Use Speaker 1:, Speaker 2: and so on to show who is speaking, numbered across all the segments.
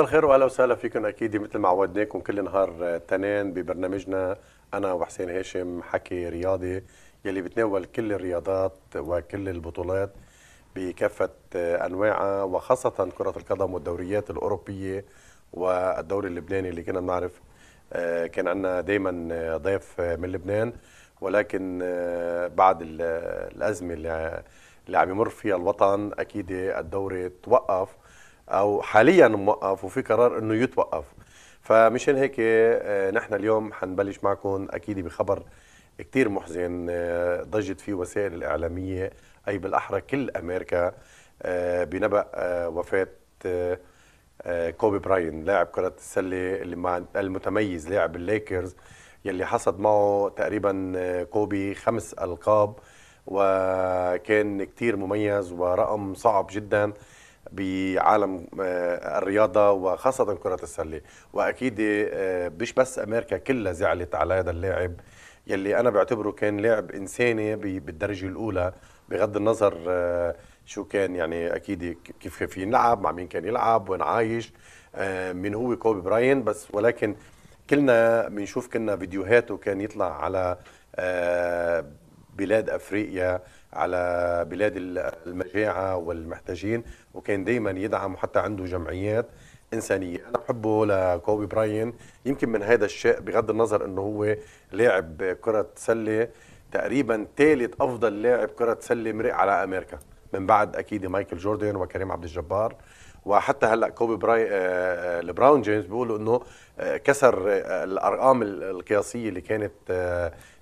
Speaker 1: مساء الخير واهلا وسهلا فيكم اكيد مثل ما عودناكم كل نهار تنين ببرنامجنا انا وحسين هاشم حكي رياضي يلي بتناول كل الرياضات وكل البطولات بكافه انواعها وخاصه كره القدم والدوريات الاوروبيه والدوري اللبناني اللي كنا بنعرف آه، كان عندنا دائما ضيف من لبنان ولكن آه، بعد الازمه اللي عم يمر فيها الوطن اكيد الدوري توقف او حاليا موقف وفي قرار انه يتوقف فمشان هيك آه، نحن اليوم حنبلش معكم اكيد بخبر كتير محزن آه، ضجت فيه وسائل الاعلاميه اي بالاحرى كل امريكا آه، بنبأ وفاه كوبي براين لاعب كرة السلة المتميز لاعب الليكرز يلي حصد معه تقريبا كوبي خمس ألقاب وكان كتير مميز ورقم صعب جدا بعالم آه، الرياضة وخاصة كرة السلة وأكيد آه، مش بس أمريكا كلها زعلت على هذا اللاعب يلي أنا بعتبره كان لاعب إنساني بالدرجة الأولى بغض النظر آه، شو كان يعني أكيد كيف كيف يلعب مع مين كان يلعب وين عايش من هو كوبي براين بس ولكن كلنا بنشوف كنا فيديوهاته كان يطلع على بلاد أفريقيا على بلاد المجاعه والمحتاجين وكان دائما يدعم وحتى عنده جمعيات انسانيه انا بحبه لكوبي براين يمكن من هذا الشيء بغض النظر انه هو لاعب كره سله تقريبا ثالث افضل لاعب كره سله مرق على امريكا من بعد اكيد مايكل جوردن وكريم عبد الجبار وحتى هلا كوبي براي البراون آه، آه، جيمس بيقولوا انه آه، كسر الارقام القياسيه اللي كانت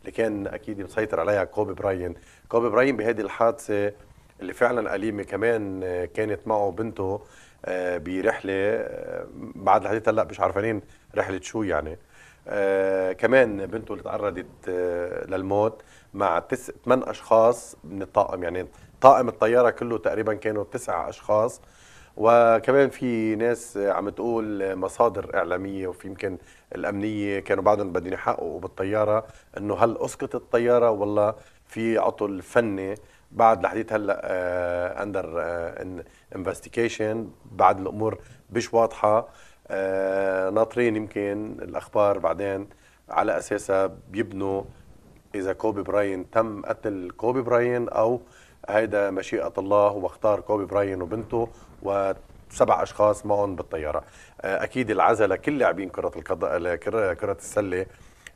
Speaker 1: اللي كان اكيد مسيطر عليها كوبي براين كوبي براين بهذه الحادثه اللي فعلا أليمة كمان آه، كانت معه بنته آه، برحلة آه، بعد الحديث هلا مش عارفين رحلة شو يعني كمان بنته اللي تعرضت للموت مع تس... ثمان أشخاص من الطاقم يعني طاقم الطيارة كله تقريبا كانوا تسعة أشخاص وكمان في ناس عم تقول مصادر إعلامية وفي يمكن الامنيه كانوا بعدهم بدهم يحققوا بالطياره انه هل اسقط الطياره ولا في عطل فني بعد لحديت هلا اندر آه، انفستيجيشن آه، بعد الامور مش واضحه آه ناطرين يمكن الاخبار بعدين على اساسها بيبنوا اذا كوبي براين تم قتل كوبي براين او هيدا مشيئه الله واختار كوبي براين وبنته و سبع اشخاص معهم بالطياره آه، اكيد العزله كل لاعبين كره القدم كره السله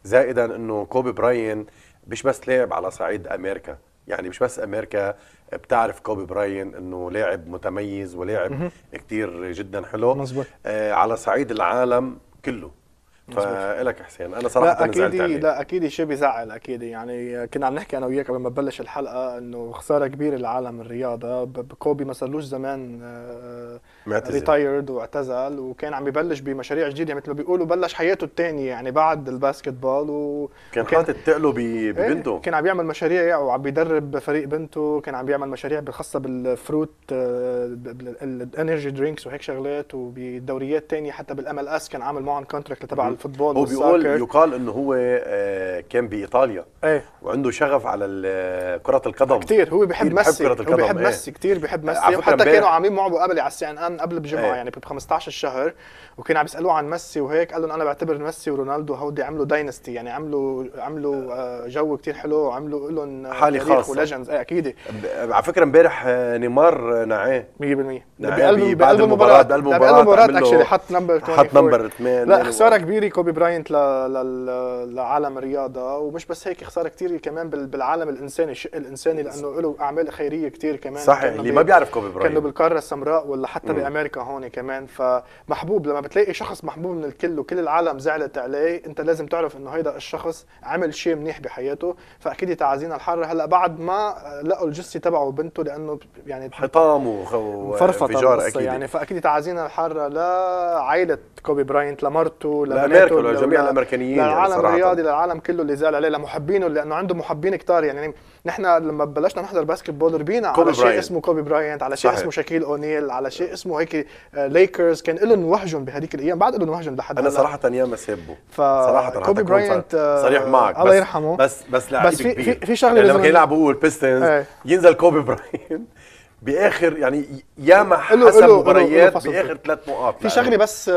Speaker 1: زائدا انه كوبي براين مش بس لاعب على صعيد امريكا يعني مش بس امريكا آه، بتعرف كوبي براين انه لاعب متميز ولاعب كثير جدا حلو مزبوط. آه، على صعيد العالم كله فلك حسين انا صراحه لا اكيد
Speaker 2: لا اكيد شيء بيزعل اكيد يعني كنا عم نحكي انا وياك قبل ما تبلش الحلقه انه خساره كبيره لعالم الرياضه كوبي ما صارلوش زمان ريتايرد آه، واعتزل وكان عم يبلش بمشاريع جديده مثل ما بيقولوا بلش حياته الثانيه يعني بعد الباسكت بول
Speaker 1: كان حاطط تقله إيه، ببنته كان
Speaker 2: عم يعمل مشاريع وعم بيدرب فريق بنته كان عم بيعمل مشاريع خاصه بالفروت آه، الانرجي درينكس وهيك شغلات وبدوريات ثانيه حتى بالام ال اس كان عامل معهم كونتراكت تبع الفوتبول هو بيقول يقال
Speaker 1: انه هو آه، كان بايطاليا ايه وعنده شغف على كره القدم كثير هو بيحب ميسي كره هو بيحب إيه. ميسي ايه كثير بيحب ميسي وحتى كانوا
Speaker 2: عاملين معه مقابله على السي ان ان قبل بجمعه ايه يعني ب 15 شهر وكان عم يسالوه عن ميسي وهيك قال لهم انا بعتبر ميسي ورونالدو هودي عملوا داينستي يعني عملوا عملوا آه، جو كثير حلو وعملوا لهم آه، حالي خاص وليجندز ايه اكيد
Speaker 1: على فكره امبارح نيمار نعاه 100% بقلب المباراه بقلب المباراه اكشلي حط
Speaker 2: نمبر حط نمبر 8 لا خساره كبيره كثير كوبي براينت لعالم الرياضه ومش بس هيك خساره كثير كمان بالعالم الانساني الشق الانساني لانه له اعمال خيريه كثير كمان صحيح اللي ما بيعرف كوبي براينت كانه بالقاره السمراء ولا حتى مم. بامريكا هون كمان فمحبوب لما بتلاقي شخص محبوب من الكل وكل العالم زعلت عليه انت لازم تعرف انه هيدا الشخص عمل شيء منيح بحياته فاكيد تعازينا الحاره هلا بعد ما لقوا الجثه تبعه وبنته لانه يعني
Speaker 1: حطام وفرفطه يعني
Speaker 2: فاكيد تعازينا الحاره لعائله كوبي براينت لمرته امريكا ولا جميع الامريكانيين يعني للعالم يعني صراحة. الرياضي للعالم كله اللي زال عليه لمحبينه لانه عنده محبين كثار يعني نحن لما بلشنا نحضر باسكت بول ربينا على شيء براين. اسمه كوبي براينت على شيء صحيح. اسمه شاكيل اونيل على شيء اسمه هيك ليكرز آه، كان لهم وهجهم بهذيك الايام بعد لهم وهجهم لحد انا صراحه
Speaker 1: ياما سبه ف...
Speaker 2: صراحه كوبي براينت آه، صريح معك الله يرحمه بس
Speaker 1: بس بس في في شغله يعني لما كان يلعب هو البيستنز ينزل كوبي براينت باخر يعني ياما حسب مباريات باخر ثلاث نقاط في شغله بس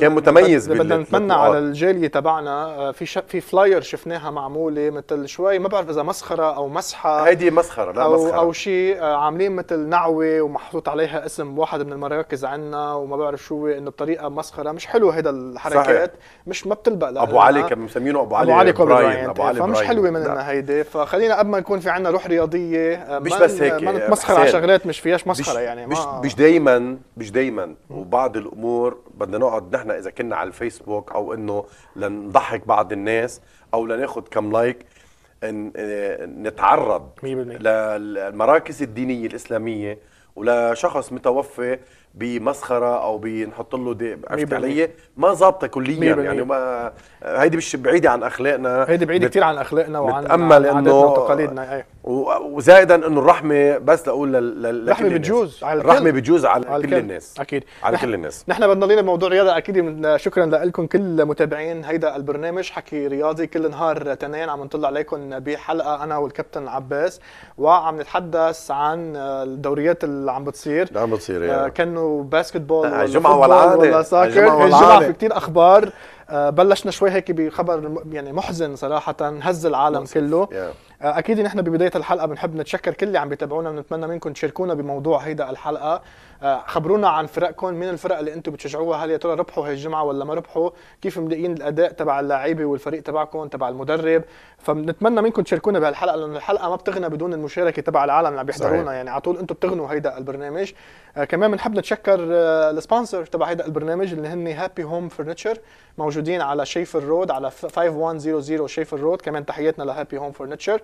Speaker 2: كان متميز بدنا نتمنى على الجاليه تبعنا آه، في في فلاير شفناها معموله مثل شوي ما بعرف اذا مسخره او مسحه هيدي مسخره لا أو مسخره او شيء آه، عاملين مثل نعوه ومحطوط عليها اسم واحد من المراكز عندنا وما بعرف شو انه بطريقه مسخره مش حلو هيدا الحركات صحيح. مش ما بتلبق لأ ابو علي كان مسمينه ابو علي ابو علي براين ابو علي فمش حلوه مننا هيدي فخلينا قبل ما يكون في عندنا روح رياضيه آه، مش بس هيك ما نتمسخر على شغلات ديت مش فيهاش مسخره يعني مش
Speaker 1: مش دايما مش دايما وبعض الامور بدنا نقعد نحن اذا كنا على الفيسبوك او انه لنضحك بعض الناس او لناخذ كم لايك نتعرض 100% للمراكز الدينيه الاسلاميه ولشخص متوفي بمسخره او بنحط له دي عرفت علي ما ظابطه كليا يعني ما هيدي مش بعيده عن اخلاقنا هيدي بعيده كثير عن اخلاقنا وعن نتامل انه وتقاليدنا أيه. وزائدا انه الرحمه بس لاقول لل الرحمه بتجوز على الرحمه بتجوز على, على كل الناس اكيد على كل الناس نحن
Speaker 2: بدنا نضلنا بموضوع رياضه اكيد شكرا لكم كل متابعين هيدا البرنامج حكي رياضي كل نهار تنين عم نطلع عليكم بحلقه انا والكابتن عباس وعم نتحدث عن الدوريات اللي عم بتصير
Speaker 1: اللي عم بتصير يعني.
Speaker 2: كانوا باسكتبول جمعة والعاده ولا ساكر آه، الجمعه, الجمعة في كثير اخبار آه، بلشنا شوي هيك بخبر يعني محزن صراحه هز العالم كله yeah. اكيد ان احنا ببدايه الحلقه بنحب نتشكر كل اللي عم بيتابعونا بنتمنى منكم تشاركونا بموضوع هيدا الحلقه آه، خبرونا عن فرقكم مين الفرق اللي انتم بتشجعوها هل يا ترى ربحوا هي الجمعه ولا ما ربحوا كيف ملاقيين الاداء تبع اللعيبه والفريق تبعكم تبع المدرب فبنتمنى منكم تشاركونا بهالحلقه لانه الحلقه ما بتغنى بدون المشاركه تبع العالم اللي عم يحضرونا يعني على طول انتم بتغنوا هيدا البرنامج آه، كمان بنحب نتشكر آه، السبونسر تبع هيدا البرنامج اللي هن هابي هوم فرنتشر موجودين على شيفر رود على 5100 شيفر رود كمان تحياتنا لهابي هوم فرنتشر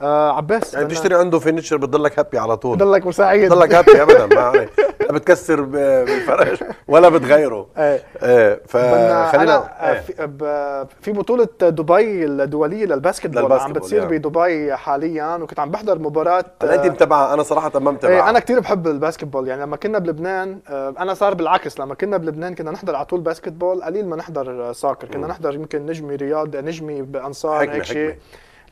Speaker 2: آه عباس يعني بتشتري عنده
Speaker 1: فيرنتشر بتضلك هابي على طول بتضلك مساعد بتضلك هابي ابدا ما لا بتكسر بالفرش ولا بتغيره ايه, ايه فخلينا آه،
Speaker 2: ايه. في بطوله دبي الدوليه للباسكت بول عم بتصير يعني. بدبي حاليا وكنت عم بحضر مباراه انت آه، متابعه
Speaker 1: انا صراحه ما متابعه ايه انا
Speaker 2: كثير بحب الباسكت بول يعني لما كنا بلبنان آه، انا صار بالعكس لما كنا بلبنان كنا نحضر على طول باسكت بول قليل ما نحضر ساكر كنا نحضر يمكن نجمي رياض نجمي بانصار هيك شيء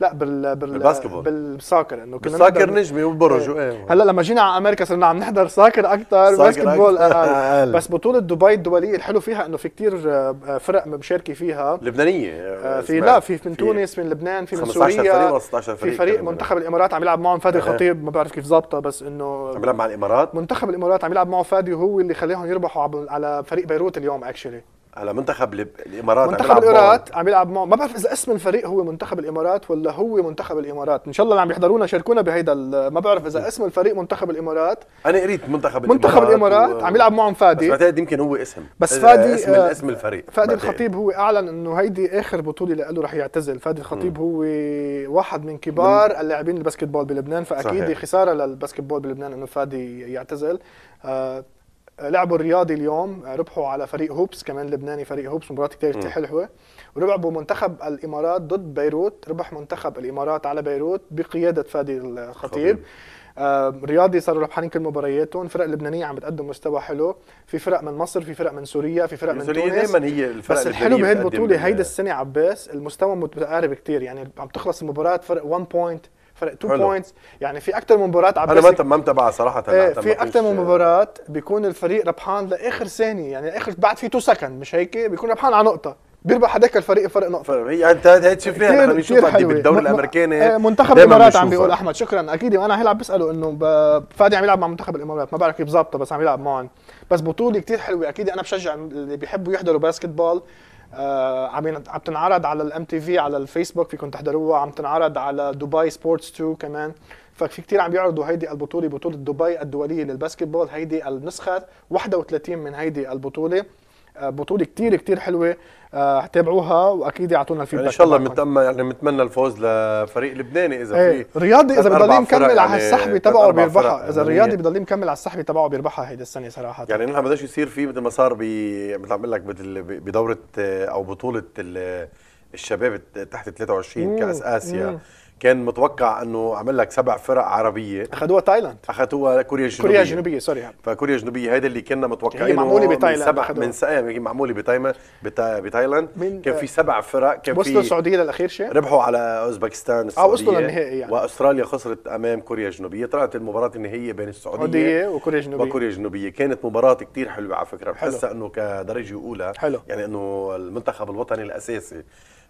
Speaker 2: لا بال بال بالباسكتبول بالساكر انه كنا بالساكر نجمي وبرج إيه. ايه. هلا لما جينا على امريكا صرنا عم نحضر ساكر اكثر باسكتبول اقل بس بطوله دبي الدوليه الحلو فيها انه في كثير آه، فرق مشاركه فيها
Speaker 1: لبنانيه آه، آه، في لا في
Speaker 2: من تونس من لبنان في من سوريا فريق ولا 16 فريق في فريق منتخب الامارات عم يلعب معهم فادي إيه. خطيب ما بعرف كيف ظابطه بس انه عم يلعب مع الامارات منتخب الامارات عم يلعب معه فادي وهو اللي خلاهم يربحوا على
Speaker 1: فريق بيروت اليوم اكشلي هلا منتخب الامارات منتخب
Speaker 2: الامارات عم يلعب معه ما بعرف اذا اسم الفريق هو منتخب الامارات ولا هو منتخب الامارات ان شاء الله اللي عم يحضرونا شاركونا بهيدا ما بعرف اذا اسم الفريق منتخب الامارات
Speaker 1: انا قريت منتخب الامارات منتخب الامارات و... عم يلعب معهم فادي بس بعتقد يمكن هو اسم بس فادي اسم, آه اسم الفريق فادي الخطيب
Speaker 2: هو اعلن انه هيدي اخر بطوله له رح يعتزل فادي الخطيب م. هو واحد من كبار من... اللاعبين الباسكتبول بلبنان فاكيد صحيح. خساره للباسكتبول بلبنان انه فادي يعتزل آه لعبوا الرياضي اليوم ربحوا على فريق هوبس كمان لبناني فريق هوبس مباراه كثير حلوه وربحوا منتخب الامارات ضد بيروت ربح منتخب الامارات على بيروت بقياده فادي الخطيب آه، رياضي صاروا ربحانين كل مبارياتهم فرق لبنانيه عم بتقدم مستوى حلو في فرق من مصر في فرق من سوريا في فرق من تونس دائما هي الفرق بس الحلو بهي البطوله هيدي السنه عباس المستوى متقارب كثير يعني عم تخلص المباراه فرق 1 بوينت فرق 2 بوينتس يعني في اكثر من مباراه عم انا ما
Speaker 1: تممت بقى صراحه ايه في اكثر
Speaker 2: من مباراه بيكون الفريق ربحان لاخر ثانيه يعني اخر بعد في 2 سكند مش هيك بيكون ربحان على نقطه بيربح هذاك الفريق فرق نقطه هي انت هي شفناها نحن بنشوفها بالدوري الامريكاني إيه، منتخب الامارات عم بيقول احمد شكرا اكيد انا هلعب بساله انه فادي عم يلعب مع منتخب الامارات ما بعرف كيف ظابطه بس عم يلعب معهم بس بطوله كثير حلوه اكيد انا بشجع اللي بيحبوا يحضروا باسكت بول آه، عم عم تنعرض على الام تي في على الفيسبوك فيكم تحضروها عم تنعرض على دبي سبورتس 2 كمان ففي كثير عم يعرضوا هيدي البطوله بطوله دبي الدوليه للباسكتبول هيدي النسخه 31 من هيدي البطوله آه، بطوله كتير كتير حلوه آه، تابعوها واكيد يعطونا الفيدباك ان شاء الله بنتمنى
Speaker 1: يعني بنتمنى الفوز لفريق لبناني اذا ايه. في رياضي اذا يعني يعني بضل يكمل على السحبه تبعه بيربحها اذا الرياضي
Speaker 2: بضل يكمل على السحبه تبعه بيربحها هيدي السنه صراحه
Speaker 1: يعني نحن بدناش يصير فيه مثل ما صار ب مثل عم لك بدوره آه، او بطوله الشباب تحت 23 كاس اسيا مم. كان متوقع انه عمل لك سبع فرق عربيه اخذوها تايلاند اخذوها كوريا الجنوبيه كوريا الجنوبيه سوري فكوريا الجنوبيه هيدا اللي كنا متوقعينه هي معموله بتايلاند من, سبع من سبع معموله بتايلاند بتايلاند كان في سبع فرق كان في السعوديه للاخير شيء ربحوا على اوزبكستان السعوديه او وصلوا للنهائي يعني واستراليا خسرت امام كوريا الجنوبيه طلعت المباراه النهائيه بين السعوديه وكوريا الجنوبيه وكوريا الجنوبيه كانت مباراه كثير حلوه على فكره بحسها انه كدرجه اولى حلو. يعني انه المنتخب الوطني الاساسي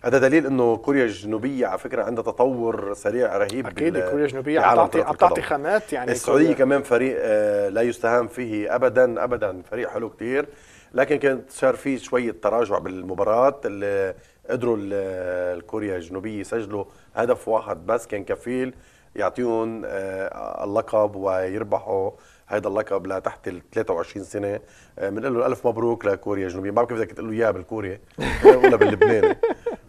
Speaker 1: هذا دليل انه كوريا الجنوبيه على فكره عندها تطور سريع رهيب اكيد كوريا الجنوبيه عم تعطي عم تعطي خامات يعني السعوديه كمان فريق آه، لا يستهان فيه ابدا ابدا فريق حلو كثير لكن كانت صار في شويه تراجع بالمباراه اللي قدروا الكوريا الجنوبيه يسجلوا هدف واحد بس كان كفيل يعطيهم آه، اللقب ويربحوا هذا اللقب لتحت ال 23 سنه آه، بنقول له الف مبروك لكوريا الجنوبيه ما بعرف كيف بدك تقول له اياها بالكوري ولا باللبناني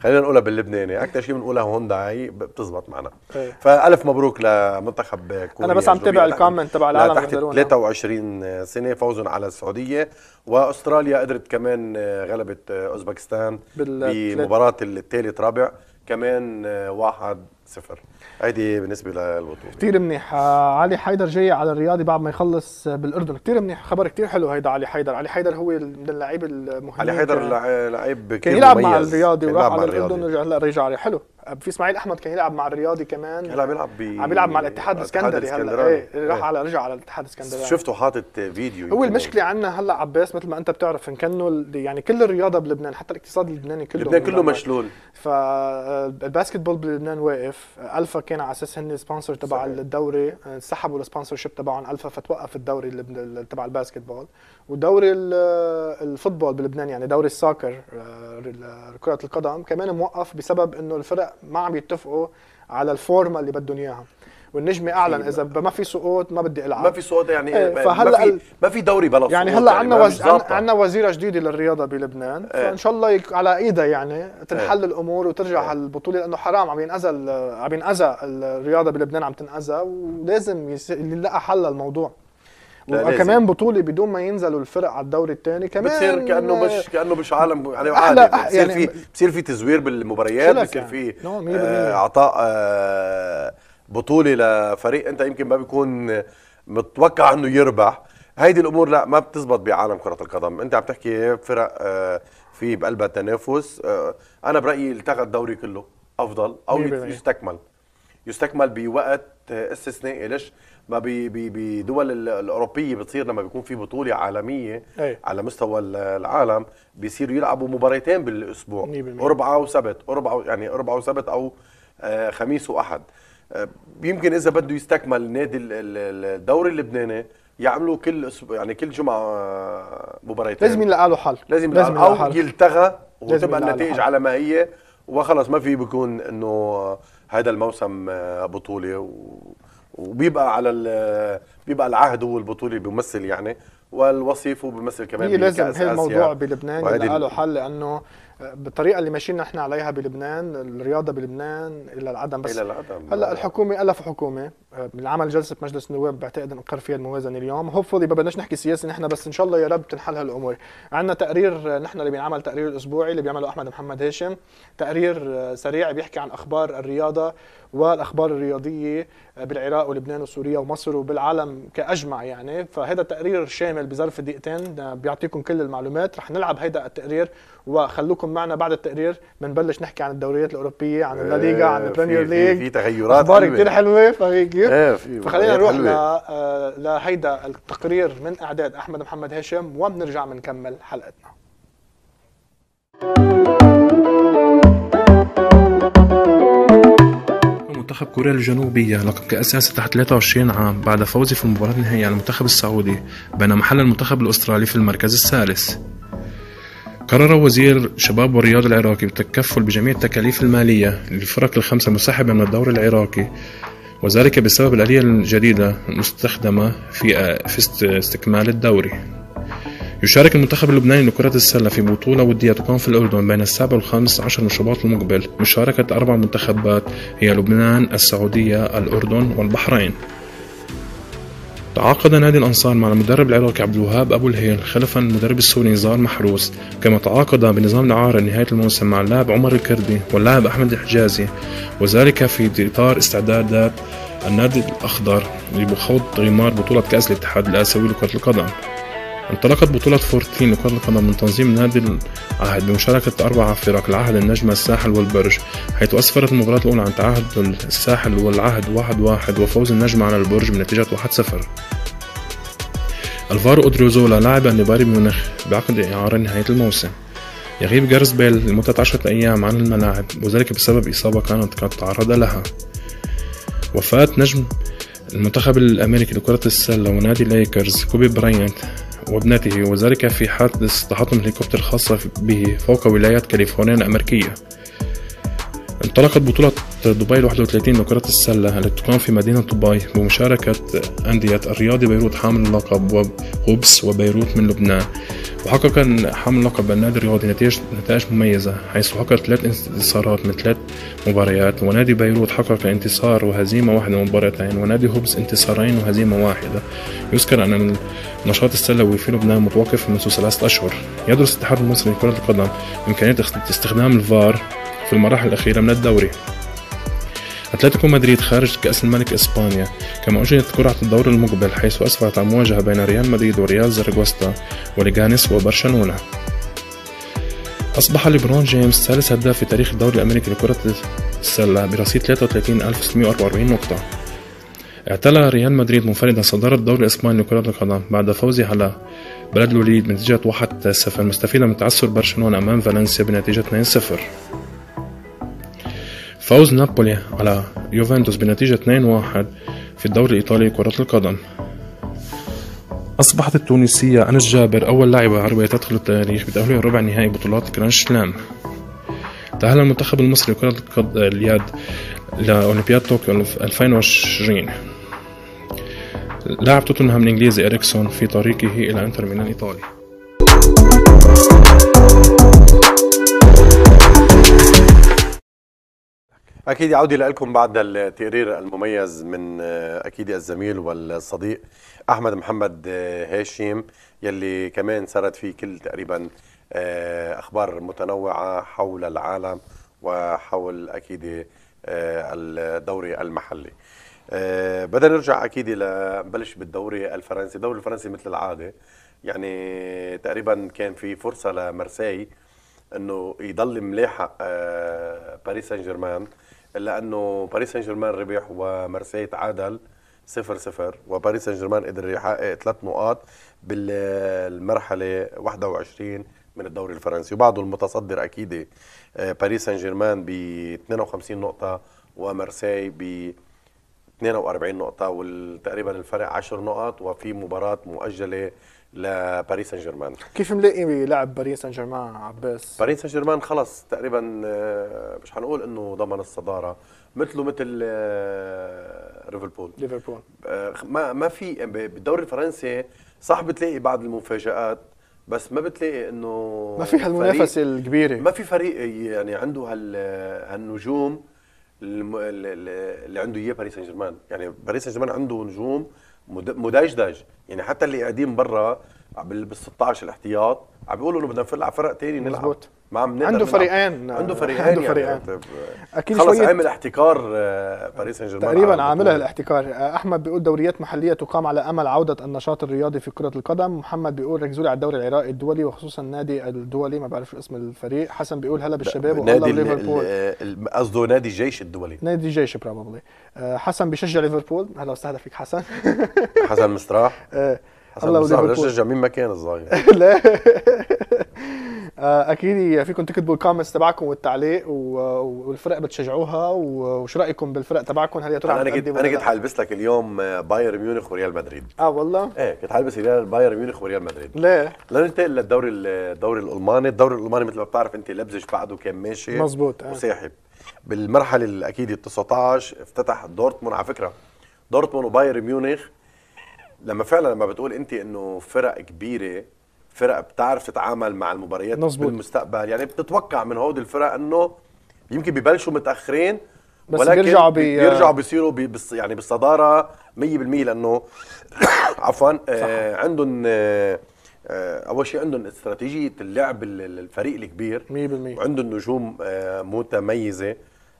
Speaker 1: خلينا نقولها باللبناني اكثر شيء بنقولها هوندا هي بتزبط معنا ايه. فالف مبروك لمنتخب كوريا انا بس عم تابع الكومنت تبع العالم تحت 23 سنه فوز على السعوديه واستراليا قدرت كمان آه، غلبت آه، اوزبكستان بمباراه الثالث رابع كمان آه، واحد صفر هيدي بالنسبه للبطوله كثير
Speaker 2: منيح آه، علي حيدر جاي على الرياضي بعد ما يخلص بالاردن كثير منيح خبر كثير حلو هيدا علي حيدر علي حيدر هو من اللعيبه المهمين علي حيدر لعيب كان يلعب مع الرياضي وراح على الاردن ورجع هلا رجع عليه حلو في اسماعيل احمد كان يلعب مع الرياضي كمان كان بيلعب عم بيلعب مع الاتحاد الاسكندري هلا ايه راح ايه. على رجع على الاتحاد الاسكندري شفته
Speaker 1: حاطط فيديو هو المشكله
Speaker 2: عندنا هلا عباس مثل ما انت بتعرف ان كانه يعني كل الرياضه بلبنان حتى الاقتصاد اللبناني كله لبنان كله مشلول فالباسكت آه، بول بلبنان واقف الفا كان على اساس هن سبونسر تبع الدوري آه، سحبوا السبونسر شيب تبعهم الفا فتوقف الدوري تبع الباسكت بول ودوري آه، الفوتبول بلبنان يعني دوري الساكر كره القدم كمان موقف بسبب انه الفرق ما عم يتفقوا على الفورما اللي بدهم اياها والنجمي اعلن إيه، اذا ما في سقوط
Speaker 1: ما بدي العب ما في سقوط يعني ايه فهلا ما في ما في دوري بلا يعني سقوط يعني هلا يعني عندنا وز...
Speaker 2: عندنا وزيره جديده للرياضه بلبنان ايه فان شاء الله يك... على ايدها يعني إيه. تنحل ايه الامور وترجع ايه البطوله لانه حرام عم ينأذى عم ينأذى الرياضه بلبنان عم تنأذى ولازم يس... يلاقى حل للموضوع وكمان بطوله بدون ما ينزلوا الفرق على الدوري الثاني كمان بتصير
Speaker 1: كانه مش آه، كانه مش عالم يعني عادي آه، بتصير يعني في بصير في تزوير بالمباريات بصير في يعني. آه اعطاء آه بطوله لفريق انت يمكن ما بيكون متوقع انه يربح هيدي الامور لا ما بتزبط بعالم كره القدم انت عم تحكي فرق آه، في بقلبها تنافس انا برايي التغى الدوري كله افضل او يستكمل يستكمل بوقت استثنائي ليش ما بدول الاوروبيه بتصير لما بيكون في بطوله عالميه أي. على مستوى العالم بيصيروا يلعبوا مباراتين بالاسبوع اربعه وسبت اربعه يعني اربعه وسبت او آه، خميس واحد آه، يمكن اذا بده يستكمل نادي الدوري اللبناني يعملوا كل اسبوع يعني كل جمعه آه، مباريتين لازم يلقى له حل لازم, لازم له حل او يلتغى وتبقى النتائج على ما هي وخلص ما في بيكون انه هذا الموسم بطوله و... وبيبقى على بيبقى العهد هو البطوله بيمثل يعني والوصيف وبيمثل كمان هي لازم هي الموضوع بلبنان اللي قالوا
Speaker 2: حل لانه بالطريقه اللي ماشيين نحن عليها بلبنان الرياضه بلبنان الى العدم بس الى العدم هلا الحكومه الف حكومه آه، من عمل جلسه مجلس النواب بعتقد نقر فيها الموازنه اليوم هوبفولي ما بدناش نحكي سياسي نحن بس ان شاء الله يا رب تنحل هالامور عندنا تقرير آه، نحن اللي بينعمل تقرير الاسبوعي اللي بيعمله احمد محمد هاشم تقرير آه، سريع بيحكي عن اخبار الرياضه والاخبار الرياضيه بالعراق ولبنان وسوريا ومصر وبالعالم كاجمع يعني فهذا تقرير شامل بظرف دقيقتين بيعطيكم كل المعلومات رح نلعب هيدا التقرير وخلوكم معنا بعد التقرير بنبلش نحكي عن الدوريات الاوروبيه عن الليغا عن البريمير ليج في تغيرات اخبار كثير حلوه فهيك كثير ايه فخلينا نروح ل... آه، لهيدا التقرير من اعداد احمد محمد هاشم وبنرجع بنكمل حلقتنا
Speaker 3: منتخب كوريا الجنوبية لقب كأس آسيا تحت 23 عام بعد فوزه في المباراة النهائية على المنتخب السعودي بينما حل المنتخب الأسترالي في المركز الثالث قرر وزير شباب والرياضة العراقي بالتكفل بجميع التكاليف المالية للفرق الخمسة المسحبة من الدوري العراقي وذلك بسبب الآلية الجديدة المستخدمة في في استكمال الدوري يشارك المنتخب اللبناني لكرة السلة في بطولة ودية تقام في الأردن بين السابع والخامس عشر من شباط المقبل مشاركة أربع منتخبات هي لبنان السعودية الأردن والبحرين تعاقد نادي الأنصار مع المدرب العراقي عبد الوهاب أبو الهيل خلفا المدرب السوري نزار محروس كما تعاقد بنظام العار نهاية الموسم مع اللاعب عمر الكردي واللاعب أحمد الحجازي وذلك في إطار استعدادات النادي الأخضر لخوض غمار بطولة كأس الاتحاد الآسيوي لكرة القدم انطلقت بطولة فورتين لكرة القدم من تنظيم نادي العهد بمشاركة أربع فرق العهد النجمة الساحل والبرج حيث أسفرت المباراة الأولى عن تعهد الساحل والعهد واحد واحد وفوز النجمة على البرج بنتيجة 1-0 الفارو أودريوزولا لاعب لبايرن ميونخ بعقد إعارة نهاية الموسم يغيب جارس بيل لمدة عشرة أيام عن الملاعب وذلك بسبب إصابة كانت قد تعرض لها وفاة نجم المنتخب الأمريكي لكرة السلة ونادي ليكرز كوبي براينت وابنته وذلك في حادث تحطم هليكوبتر خاصة به فوق ولاية كاليفورنيا الأمريكية انطلقت بطولة دبي ال 31 لكرة السلة التي تقام في مدينة دبي بمشاركة أندية الرياضي بيروت حامل اللقب وغبس وبيروت من لبنان وحقق حامل لقب النادي الرياضي نتائج نتائج مميزة حيث حقق ثلاث انتصارات من ثلاث مباريات ونادي بيروت حقق انتصار وهزيمة واحدة من مباراتين ونادي هبس انتصارين وهزيمة واحدة يذكر أن النشاط السلوي في لبنان متوقف منذ ثلاثة أشهر يدرس الاتحاد المصري لكرة القدم إمكانية استخدام الفار في المراحل الأخيرة من الدوري أتلتيكو مدريد خارج كأس الملك إسبانيا كما أجريت قرعة الدور المقبل حيث أسفرت عن مواجهة بين ريال مدريد وريال زaragoza وليغانيس وبرشلونة أصبح ليبرون جيمس ثالث هداف في تاريخ الدوري الأمريكي لكرة السلة برصيد 33644 نقطة اعتلى ريال مدريد منفردا صدارة الدوري الإسباني لكرة القدم بعد فوزه على بلد الوليد بنتيجة 1-0 مستفيدا من تعثر برشلونة أمام فالنسيا بنتيجة 2-0 فوز نابولي على يوفنتوس بنتيجة 2-1 في الدوري الإيطالي كرة القدم أصبحت التونسية أنس جابر أول لاعبة عربية تدخل التاريخ بتأهلها ربع نهائي بطولات كرانش سلام تأهل المنتخب المصري لكرة اليد لأولمبياد طوكيو 2020 لاعب توتنهام الإنجليزي إريكسون في طريقه إلى إنتر ميلان الإيطالي
Speaker 1: أكيد يعود لكم بعد التقرير المميز من آه، أكيد الزميل والصديق أحمد محمد آه، هاشم يلي كمان سرد فيه كل تقريبا آه، أخبار متنوعة حول العالم وحول أكيد الدوري المحلي بدنا نرجع أكيد لنبلش بالدوري الفرنسي الدوري الفرنسي مثل العادة يعني تقريبا كان في فرصة لمرساي انه يضل ملاحق باريس سان جيرمان الا انه باريس سان جيرمان ربح ومرسي تعادل 0 0 وباريس سان جيرمان قدر يحقق ثلاث نقاط بالمرحله 21 من الدوري الفرنسي وبعده المتصدر اكيد باريس سان جيرمان ب 52 نقطه ومرسي ب 42 نقطة وتقريبا الفرق 10 نقط وفي مباراة مؤجلة لباريس سان جيرمان
Speaker 2: كيف ملاقي لاعب باريس سان جيرمان عباس باريس
Speaker 1: سان جيرمان خلص تقريبا آه، مش حنقول انه ضمن الصداره مثله مثل آه، ليفربول ليفربول آه، ما ما في بالدوري الفرنسي صح بتلاقي بعض المفاجات بس ما بتلاقي انه ما في هالمنافسه الكبيره ما في فريق يعني عنده هال هالنجوم اللي عنده اياه باريس سان جيرمان يعني باريس سان جيرمان عنده نجوم مدايج دايج يعني حتى اللي قاعدين برا بال 16 الاحتياط عم بيقولوا انه بدنا نفل على فرق ثاني نلعب مزبوط. ما عم نقدر عنده فريقين عنده فريقين عنده يعني. فريقين طيب، اكيد خلص عامل احتكار آه، باريس سان جيرمان تقريبا عاملها
Speaker 2: الاحتكار آه، احمد بيقول دوريات محليه تقام على امل عوده النشاط الرياضي في كره القدم محمد بيقول ركزوا لي على الدوري العراقي الدولي وخصوصا النادي الدولي ما بعرف شو اسم الفريق حسن بيقول هلا بالشباب والله ليفربول
Speaker 1: قصده نادي الجيش الدولي
Speaker 2: نادي الجيش بروبلي آه، حسن بيشجع ليفربول هلا وسهلا فيك حسن
Speaker 1: حسن مستراح الله وليفربول بشجع مين ما كان الظاهر لا
Speaker 2: آه، اكيد فيكم تكتبوا الكومنتس تبعكم والتعليق والفرق بتشجعوها وشو رايكم بالفرق تبعكم هل يا ترى انا كنت انا كنت
Speaker 1: حلبس لك اليوم آه، بايرن ميونخ وريال مدريد اه والله ايه كنت حلبس بايرن ميونخ وريال مدريد ليه؟ لننتقل للدوري الدوري الالماني، الدوري الالماني مثل ما بتعرف انت لبزج بعده كان ماشي مزبوط آه. وساحب بالمرحله الاكيد ال 19 افتتح دورتموند على فكره دورتموند وبايرن ميونخ لما فعلا لما بتقول انت انه فرق كبيره فرق بتعرف تتعامل مع المباريات مزبوط. بالمستقبل يعني بتتوقع من هود الفرق انه يمكن ببلشوا متاخرين بس ولكن بيرجعوا بي... بيرجعوا بيصيروا بي... بس يعني بالصداره 100% لانه عفوا آه عندهم آه،, آه اول شيء عندهم استراتيجيه اللعب الفريق الكبير 100% وعندهم نجوم آه متميزه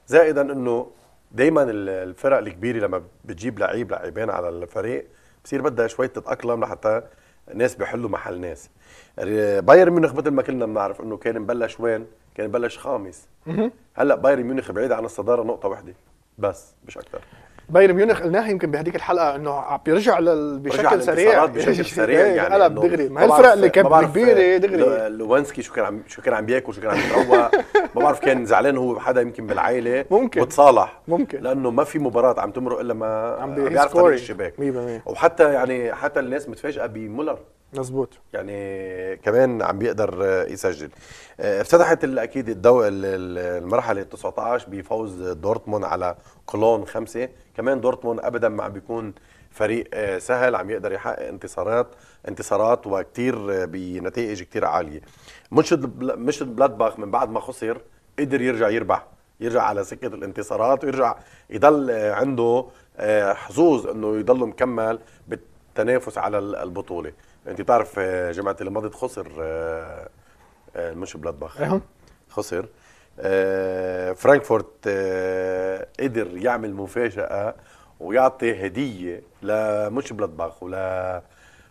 Speaker 1: زائدا انه دائما الفرق الكبيره لما بتجيب لعيب لعيبين على الفريق بصير بدها شوي تتاقلم لحتى ناس بيحلوا محل ناس بايرن ميونخ مثل ما كلنا بنعرف انه كان مبلش وين؟ كان مبلش خامس هلا بايرن ميونخ بعيد عن الصداره نقطه واحده بس مش اكثر
Speaker 2: بايرن ميونخ قلناها يمكن بهديك الحلقه انه بيرجع
Speaker 1: لل... بشكل سريع بشكل يعني سريع يعني قلب دغري ما هي الفرق اللي كانت كبيره آه، دغري لوانسكي شو كان عم شو كان عم بياكل شو كان عم يتروق ما بعرف كان زعلان هو حدا يمكن بالعائله ممكن وتصالح ممكن لانه ما في مباراه عم تمرق الا ما عم بيعرف طريق الشباك 100% وحتى يعني حتى الناس متفاجئه بمولر مظبوط يعني كمان عم بيقدر يسجل آه، افتتحت اكيد الدو... المرحله 19 بفوز دورتموند على كولون خمسة كمان دورتموند ابدا ما عم بيكون فريق آه، سهل عم يقدر يحقق انتصارات انتصارات وكثير آه، بنتائج كثير عاليه مش مش بلادباخ من بعد ما خسر قدر يرجع يربح يرجع على سكه الانتصارات ويرجع يضل عنده حظوظ انه يضل مكمل بالتنافس على البطوله انت بتعرف آه، جماعه اللي ماضي خسر آه، آه، مش بلادباخ ايوه. خسر فرانكفورت قدر يعمل مفاجاه ويعطي هديه لمش بلادباخ ولا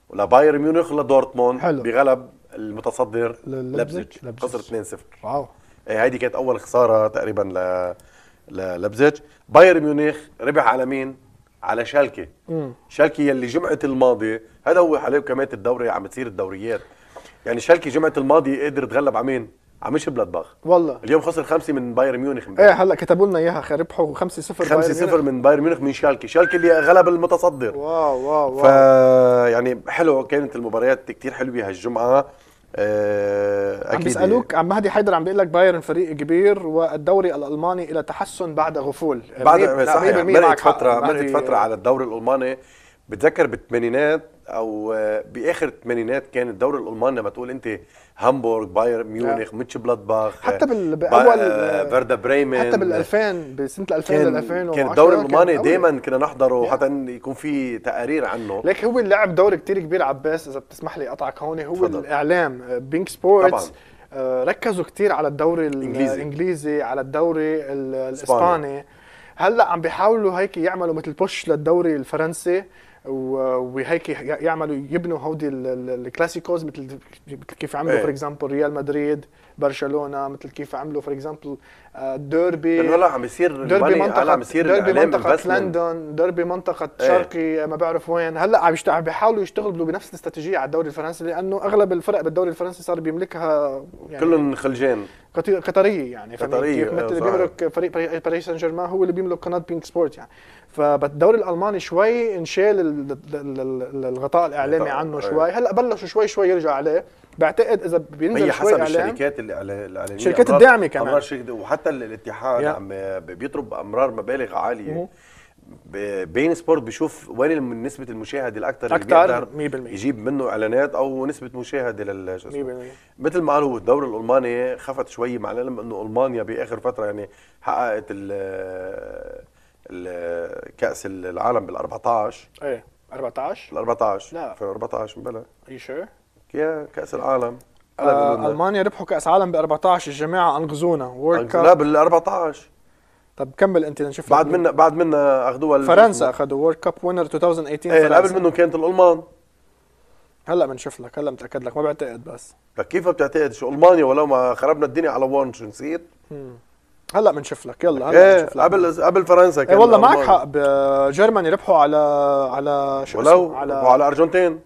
Speaker 1: ولا بايرن ميونخ دورتموند بغلب المتصدر لبزج خسر 2-0 واو هيدي كانت اول خساره تقريبا ل لبزج بايرن ميونخ ربح على مين؟ على شالكه شالكه يلي جمعه الماضيه هذا هو عليه كميه الدوري عم تصير الدوريات يعني شالكه جمعه الماضيه قدر تغلب على مين عم مش باخ والله اليوم خسر خمسه من بايرن ميونخ ايه
Speaker 2: هلا كتبوا لنا اياها ربحوا 5 0 5 0
Speaker 1: من بايرن ميونخ من شالكي شالكي اللي غلب المتصدر
Speaker 2: واو واو واو ف
Speaker 1: يعني حلو كانت المباريات كثير حلوه هالجمعه آه، اكيد عم بيسالوك
Speaker 2: عم مهدي حيدر عم بيقول لك بايرن فريق كبير والدوري الالماني الى تحسن بعد غفول بعد صحيح مرقت فتره مرقت فتره على
Speaker 1: الدوري الالماني بتذكر بالثمانينات او آه، باخر الثمانينات كان الدوري الالماني لما تقول انت هامبورغ بايرن ميونخ نعم. ميتش بلادباخ آه، حتى بال... باول آه، فيردا بريمن حتى بال
Speaker 2: 2000 بسنه 2000 لل 2000 كان الدوري الالماني دائما
Speaker 1: كنا نحضره حتى يكون في تقارير عنه
Speaker 2: لك هو لعب دور كثير كبير عباس اذا بتسمح لي اقطعك هون هو فضل. الاعلام بينك سبورتس طبعا. ركزوا كثير على الدوري الانجليزي, الإنجليزي على الدوري الاسباني هلا عم بيحاولوا هيك يعملوا مثل بوش للدوري الفرنسي وهيك يعملوا يبنوا هودي الكلاسيكوز مثل كيف عملوا فور إيه. اكزامبل ريال مدريد برشلونه مثل كيف عملوا فور اكزامبل آه، ديربي هلا عم بيصير ديربي منطقه عم بيصير ديربي منطقه لندن ديربي منطقه ايه. شرقي آه، ما بعرف وين هلا عم بيحاولوا يشتغلوا بنفس الاستراتيجيه على الدوري الفرنسي لانه اغلب الفرق بالدوري الفرنسي صار بيملكها
Speaker 1: يعني كلهم خلجان
Speaker 2: قطريه يعني قطريه كيف مثل آه، اللي بيملك فريق باريس سان جيرمان هو اللي بيملك قناه بينك سبورت يعني فبالدوري الالماني شوي انشال الغطاء الاعلامي عنه أيوه. شوي هلا بلشوا شوي شوي يرجع عليه بعتقد اذا بينزل هي حسب شوي الشركات
Speaker 1: الاعلاميه الشركات الداعمه كمان أمرار وحتى الاتحاد عم بيطلب امرار مبالغ عاليه مه. بين سبورت بيشوف وين نسبه المشاهده الاكثر اكثر 100% يجيب منه اعلانات او نسبه مشاهده لل 100% مثل ما قالوا الدوري الالماني خفت شوي مع العلم انه المانيا باخر فتره يعني حققت ال كاس العالم بال 14 ايه 14 ال 14 لا 2014 بلا اي شور كاس العالم آه
Speaker 2: المانيا ربحوا كاس عالم ب 14 الجماعه انقذونا وورلد كاب لا بال
Speaker 1: 14 طب
Speaker 2: كمل انت لنشوف بعد منا بعد منا اخذوها فرنسا اخذوا وورلد كاب وينر 2018 ايه قبل منهم كانت الالمان هلا بنشوف لك هلا متاكد لك ما بعتقد بس
Speaker 1: لك كيف بتعتقد شو المانيا ولو ما خربنا الدنيا على وان شو نسيت
Speaker 2: هلا بنشوف لك يلا هلا ايه
Speaker 1: قبل لك. قبل فرنسا إيه، كان ايه والله معك حق
Speaker 2: جرماني ربحوا على على شو ولو على على ارجنتين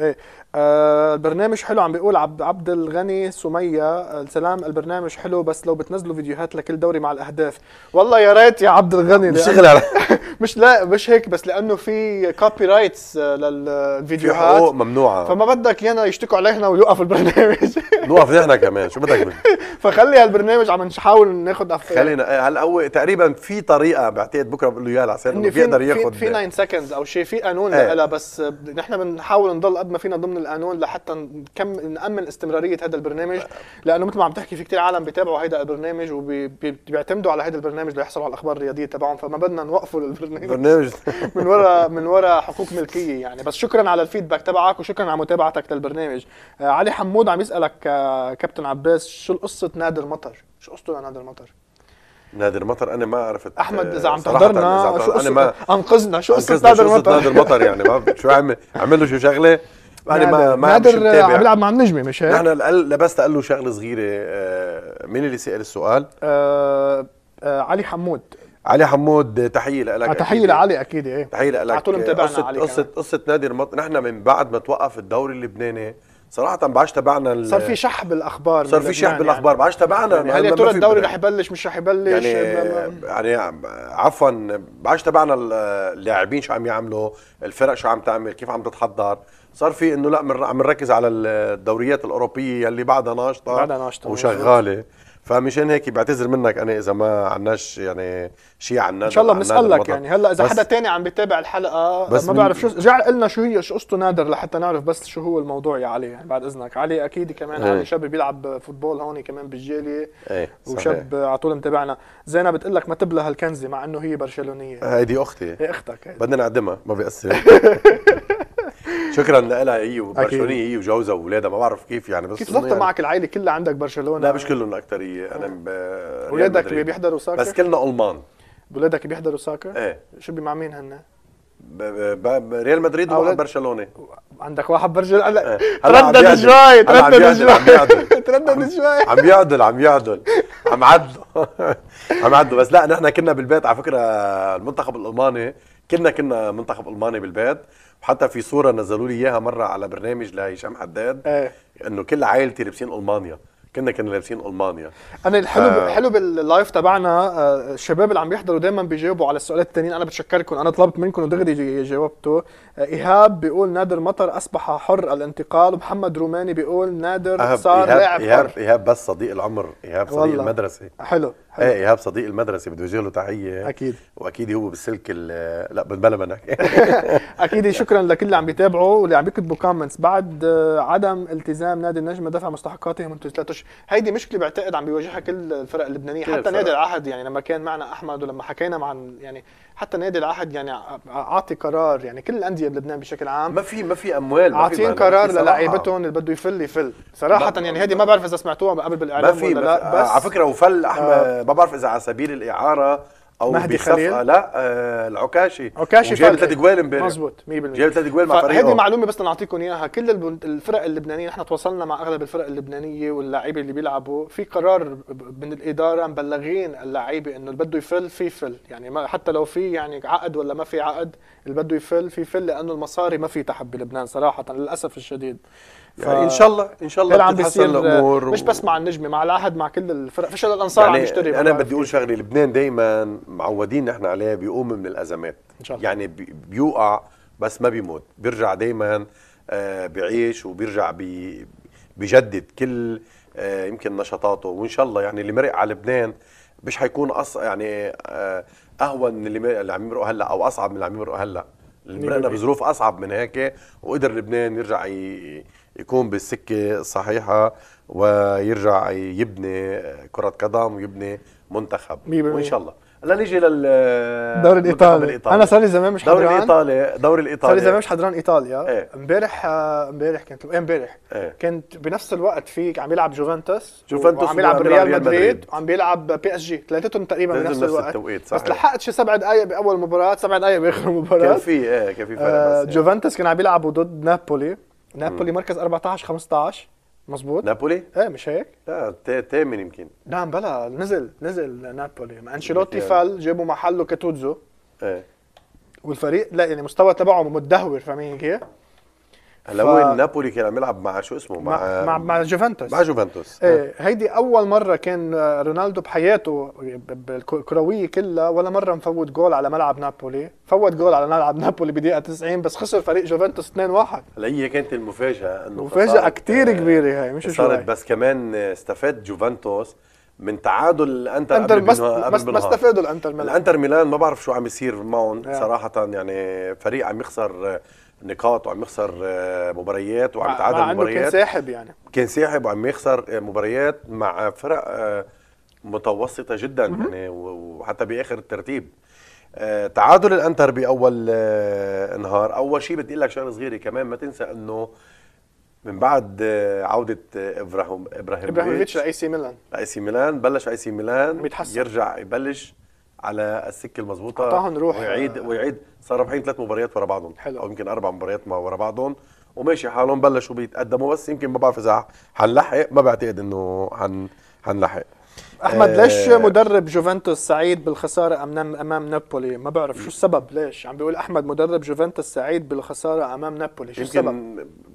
Speaker 2: ايه آه البرنامج حلو عم بيقول عبد عبد الغني سميه السلام البرنامج حلو بس لو بتنزلوا فيديوهات لكل دوري مع الاهداف والله يا ريت يا عبد الغني مش شغل مش لا مش هيك بس لانه في كوبي رايتس للفيديوهات في حقوق ممنوعه فما بدك يانا يشتكوا علينا ويوقف
Speaker 1: البرنامج نقف احنا كمان شو بدك
Speaker 2: فخلي هالبرنامج عم نحاول ناخد افكار خلينا
Speaker 1: آه، هلا هو تقريبا في طريقه بعتقد بكره بقول له اياها لعسان انه بيقدر ياخذ في
Speaker 2: 9 سكندز او شيء في قانون ايه. لها بس نحن بنحاول نضل قد ما فينا ضمن القانون لحتى نكم نامن استمراريه هذا البرنامج لانه مثل ما عم تحكي في كثير عالم بيتابعوا هيدا البرنامج وبيعتمدوا على هيدا البرنامج ليحصلوا على الاخبار الرياضيه تبعهم فما بدنا نوقفوا البرنامج برنامج من ورا من ورا حقوق ملكيه يعني بس شكرا على الفيدباك تبعك وشكرا على متابعتك للبرنامج آه، علي حمود عم يسالك آه، يا كابتن عباس شو قصه نادر مطر شو قصته لنادر مطر
Speaker 1: نادر مطر انا ما عرفت آه، احمد اذا عم تحضرنا شو انا ما انقذنا شو قصه نادر مطر شو نادر مطر يعني ما شو عمل عمل له شو شغله انا ما ما نادر عم بيلعب
Speaker 2: مع النجمه مش هيك نحن
Speaker 1: لبست قال له شغله صغيره آه، مين اللي سال السؤال؟ آه آه علي حمود علي حمود تحيه لك آه، تحيه لعلي اكيد ايه تحيه لك قصه قصه نادر مطر نحن من بعد ما توقف الدوري اللبناني صراحه ما عادش تبعنا صار في
Speaker 2: شح بالاخبار صار في شح بالاخبار
Speaker 1: يعني. ما بعدش تبعنا يعني هل يا ترى الدوري رح
Speaker 2: يبلش مش رح يبلش يعني,
Speaker 1: يعني عفوا ما بعدش تبعنا اللاعبين شو عم يعملوا الفرق شو عم تعمل كيف عم تتحضر صار في انه لا عم نركز على الدوريات الاوروبيه اللي بعدها ناشطه بعدها ناشطه وشغاله فمشان هيك بعتذر منك انا اذا ما عناش يعني شيء عن نادر ان شاء الله بنسالك يعني هلا اذا حدا
Speaker 2: تاني عم بيتابع الحلقه بس ما بعرف شو رجع قلنا شو هي شو قصته نادر لحتى نعرف بس شو هو الموضوع يا علي يعني بعد اذنك علي اكيد كمان ايه. علي شاب بيلعب فوتبول هون كمان بالجاليه
Speaker 1: ايه وشاب
Speaker 2: على طول متابعنا زينب بتقول لك ما تبلى هالكنزه مع انه هي برشلونيه هيدي اختي هي إيه، اختك هيدي.
Speaker 1: بدنا نعدمها ما بيأثر شكرا لها هي وبرشلونيه هي وجوزها واولادها ما بعرف كيف يعني بس كيف ظبطت يعني معك
Speaker 2: العائله كلها عندك برشلونه
Speaker 1: لا مش كلهم الاكثريه انا اولادك بيحضروا ساكر بس كلنا المان
Speaker 2: اولادك بيحضروا ساكر؟ ايه شو مع مين هن؟
Speaker 1: ريال مدريد آه، وواحد برشلونه
Speaker 2: عندك واحد برشلونه إيه. هلا تردد شوي تردد شوي تردد شوي
Speaker 1: عم يعدل عم يعدل عم عدل عم عدل بس لا نحن كنا بالبيت على فكره المنتخب الالماني كنا كنا منتخب الماني بالبيت حتى في صوره نزلوا لي اياها مره على برنامج لهشام حداد ايه. انه كل عائلتي لابسين المانيا كنا كنا لابسين المانيا
Speaker 2: انا الحلو آه. حلو باللايف تبعنا آه، الشباب اللي عم يحضروا دائما بيجاوبوا على السؤالات الثانيين انا بتشكركم انا طلبت منكم ودغري جاوبتوا آه، ايهاب بيقول نادر مطر اصبح حر الانتقال ومحمد روماني بيقول نادر صار لاعب حر
Speaker 1: ايهاب بس صديق العمر ايهاب صديق والله. المدرسه حلو آه ايهاب صديق المدرسه بده يوجه له تحيه اكيد واكيد هو بالسلك لا بنبلا منك
Speaker 2: اكيد شكرا لكل اللي عم بيتابعوا واللي عم بيكتبوا كومنتس بعد آه، عدم التزام نادي النجم دفع مستحقاته منذ ثلاث اشهر هيدي مشكله بعتقد عم بيواجهها كل الفرق اللبنانيه حتى نادي العهد يعني لما كان معنا احمد ولما حكينا مع يعني حتى نادي العهد يعني اعطي قرار يعني كل الانديه بلبنان بشكل عام ما في ما في اموال عاطين قرار للاعيبتهم اللي بده يفل يفل صراحه يعني هذه ما بعرف اذا سمعتوها قبل بالاعلام ما في ولا لا بس على فكره وفل احمد آه
Speaker 1: ما بعرف اذا على سبيل الاعاره او مهدي خليل لا آه العكاشي عكاشي جاب ثلاث جوال امبارح مظبوط 100% جاب ثلاث جوال مع فريقه هذه معلومه
Speaker 2: بس نعطيكم اياها كل الفرق اللبنانيه نحن تواصلنا مع اغلب الفرق اللبنانيه واللعيبه اللي بيلعبوا في قرار من الاداره مبلغين اللعيبه انه اللي بده يفل في فل يعني ما حتى لو في يعني عقد ولا ما في عقد اللي بده يفل في فل لانه المصاري ما في تحب بلبنان صراحه للاسف الشديد
Speaker 1: فان يعني شاء الله ان شاء الله عم الامور مش بس
Speaker 2: مع النجمه مع العهد مع كل الفرق فشل الانصار يعني عم يشتري انا بدي
Speaker 1: اقول شغله لبنان دائما معودين نحن عليه بيقوم من الازمات إن شاء الله. يعني بيوقع بس ما بيموت بيرجع دائما آه، بيعيش وبيرجع بي بجدد كل آه، يمكن نشاطاته وان شاء الله يعني اللي مرق على لبنان مش حيكون أص... يعني آه، اهون من اللي عم يمرق هلا او اصعب من اللي عم يمرق هلا اللي مرقنا بظروف اصعب من هيك وقدر لبنان يرجع ي... يكون بالسكه الصحيحه ويرجع يبني كره قدم ويبني منتخب وان شاء الله هلا نيجي لل الدوري الإيطالي. الايطالي انا صار لي زمان مش حضران دوري الايطالي دوري الايطالي صار لي زمان مش
Speaker 2: حضران ايطاليا امبارح ايه. امبارح آه، كنت إيه، امبارح ايه. كنت بنفس الوقت في عم يلعب جوفنتوس جوفنتوس وعم يلعب ريال مدريد وعم بيلعب بي اس جي ثلاثتهم تقريبا بنفس الوقت التوقيت صحيح. بس لحقت شي سبع دقائق باول مباراه سبع دقائق باخر مباراه كان في
Speaker 1: ايه كان في فرق آه، بس إيه.
Speaker 2: جوفنتوس كان عم بيلعبوا ضد نابولي نابولي مركز 14 15
Speaker 1: مظبوط نابولي؟ ايه مش هيك؟ لا ثامن يمكن
Speaker 2: نعم بلا نزل نزل نابولي انشيلوتي يعني. فال جابوا محله كاتوزو ايه والفريق لا يعني مستوى تبعه متدهور فاهمين كيف؟
Speaker 1: الاول ف... نابولي كان عم يلعب مع شو اسمه مع مع, مع جوفنتوس مع جوفنتوس ايه نعم.
Speaker 2: هيدي اول مره كان رونالدو بحياته الكرويه كلها ولا مره مفوت جول على ملعب نابولي فوت جول على ملعب نابولي بدقيقه 90 بس خسر فريق جوفنتوس 2-1 هلا
Speaker 1: هي كانت المفاجاه انه مفاجاه آه
Speaker 2: كبيره هي مش شوي صارت
Speaker 1: بس كمان استفاد جوفنتوس من تعادل الانتر انتر قبل بس ما استفادوا الانتر ميلان الانتر ميلان ما بعرف شو عم يصير معهم صراحه يعني فريق عم يخسر نقاط وعم يخسر آه، مباريات وعم يتعادل مباريات كان ساحب يعني كان ساحب وعم يخسر آه، مباريات مع فرق آه، متوسطه جدا م-م. يعني وحتى باخر الترتيب تعادل الانتر باول نهار اول شيء بدي اقول لك شغله صغيره كمان ما تنسى انه من بعد عودة ابراهيم ابراهيموفيتش لاي سي ميلان لاي سي ميلان بلش اي سي ميلان بيتحسن يرجع يبلش على السكه المظبوطه قطعها نروح ويعيد ويعيد صار رابحين ثلاث مباريات ورا بعضهم حلو. او يمكن اربع مباريات ورا بعضهم وماشي حالهم بلشوا بيتقدموا بس يمكن ما بعرف اذا حنلحق ما بعتقد انه حن حنلحق احمد ليش آه،
Speaker 2: مدرب جوفنتوس سعيد بالخساره امام امام نابولي ما بعرف شو السبب ليش عم بيقول احمد مدرب جوفنتوس سعيد بالخساره امام نابولي شو السبب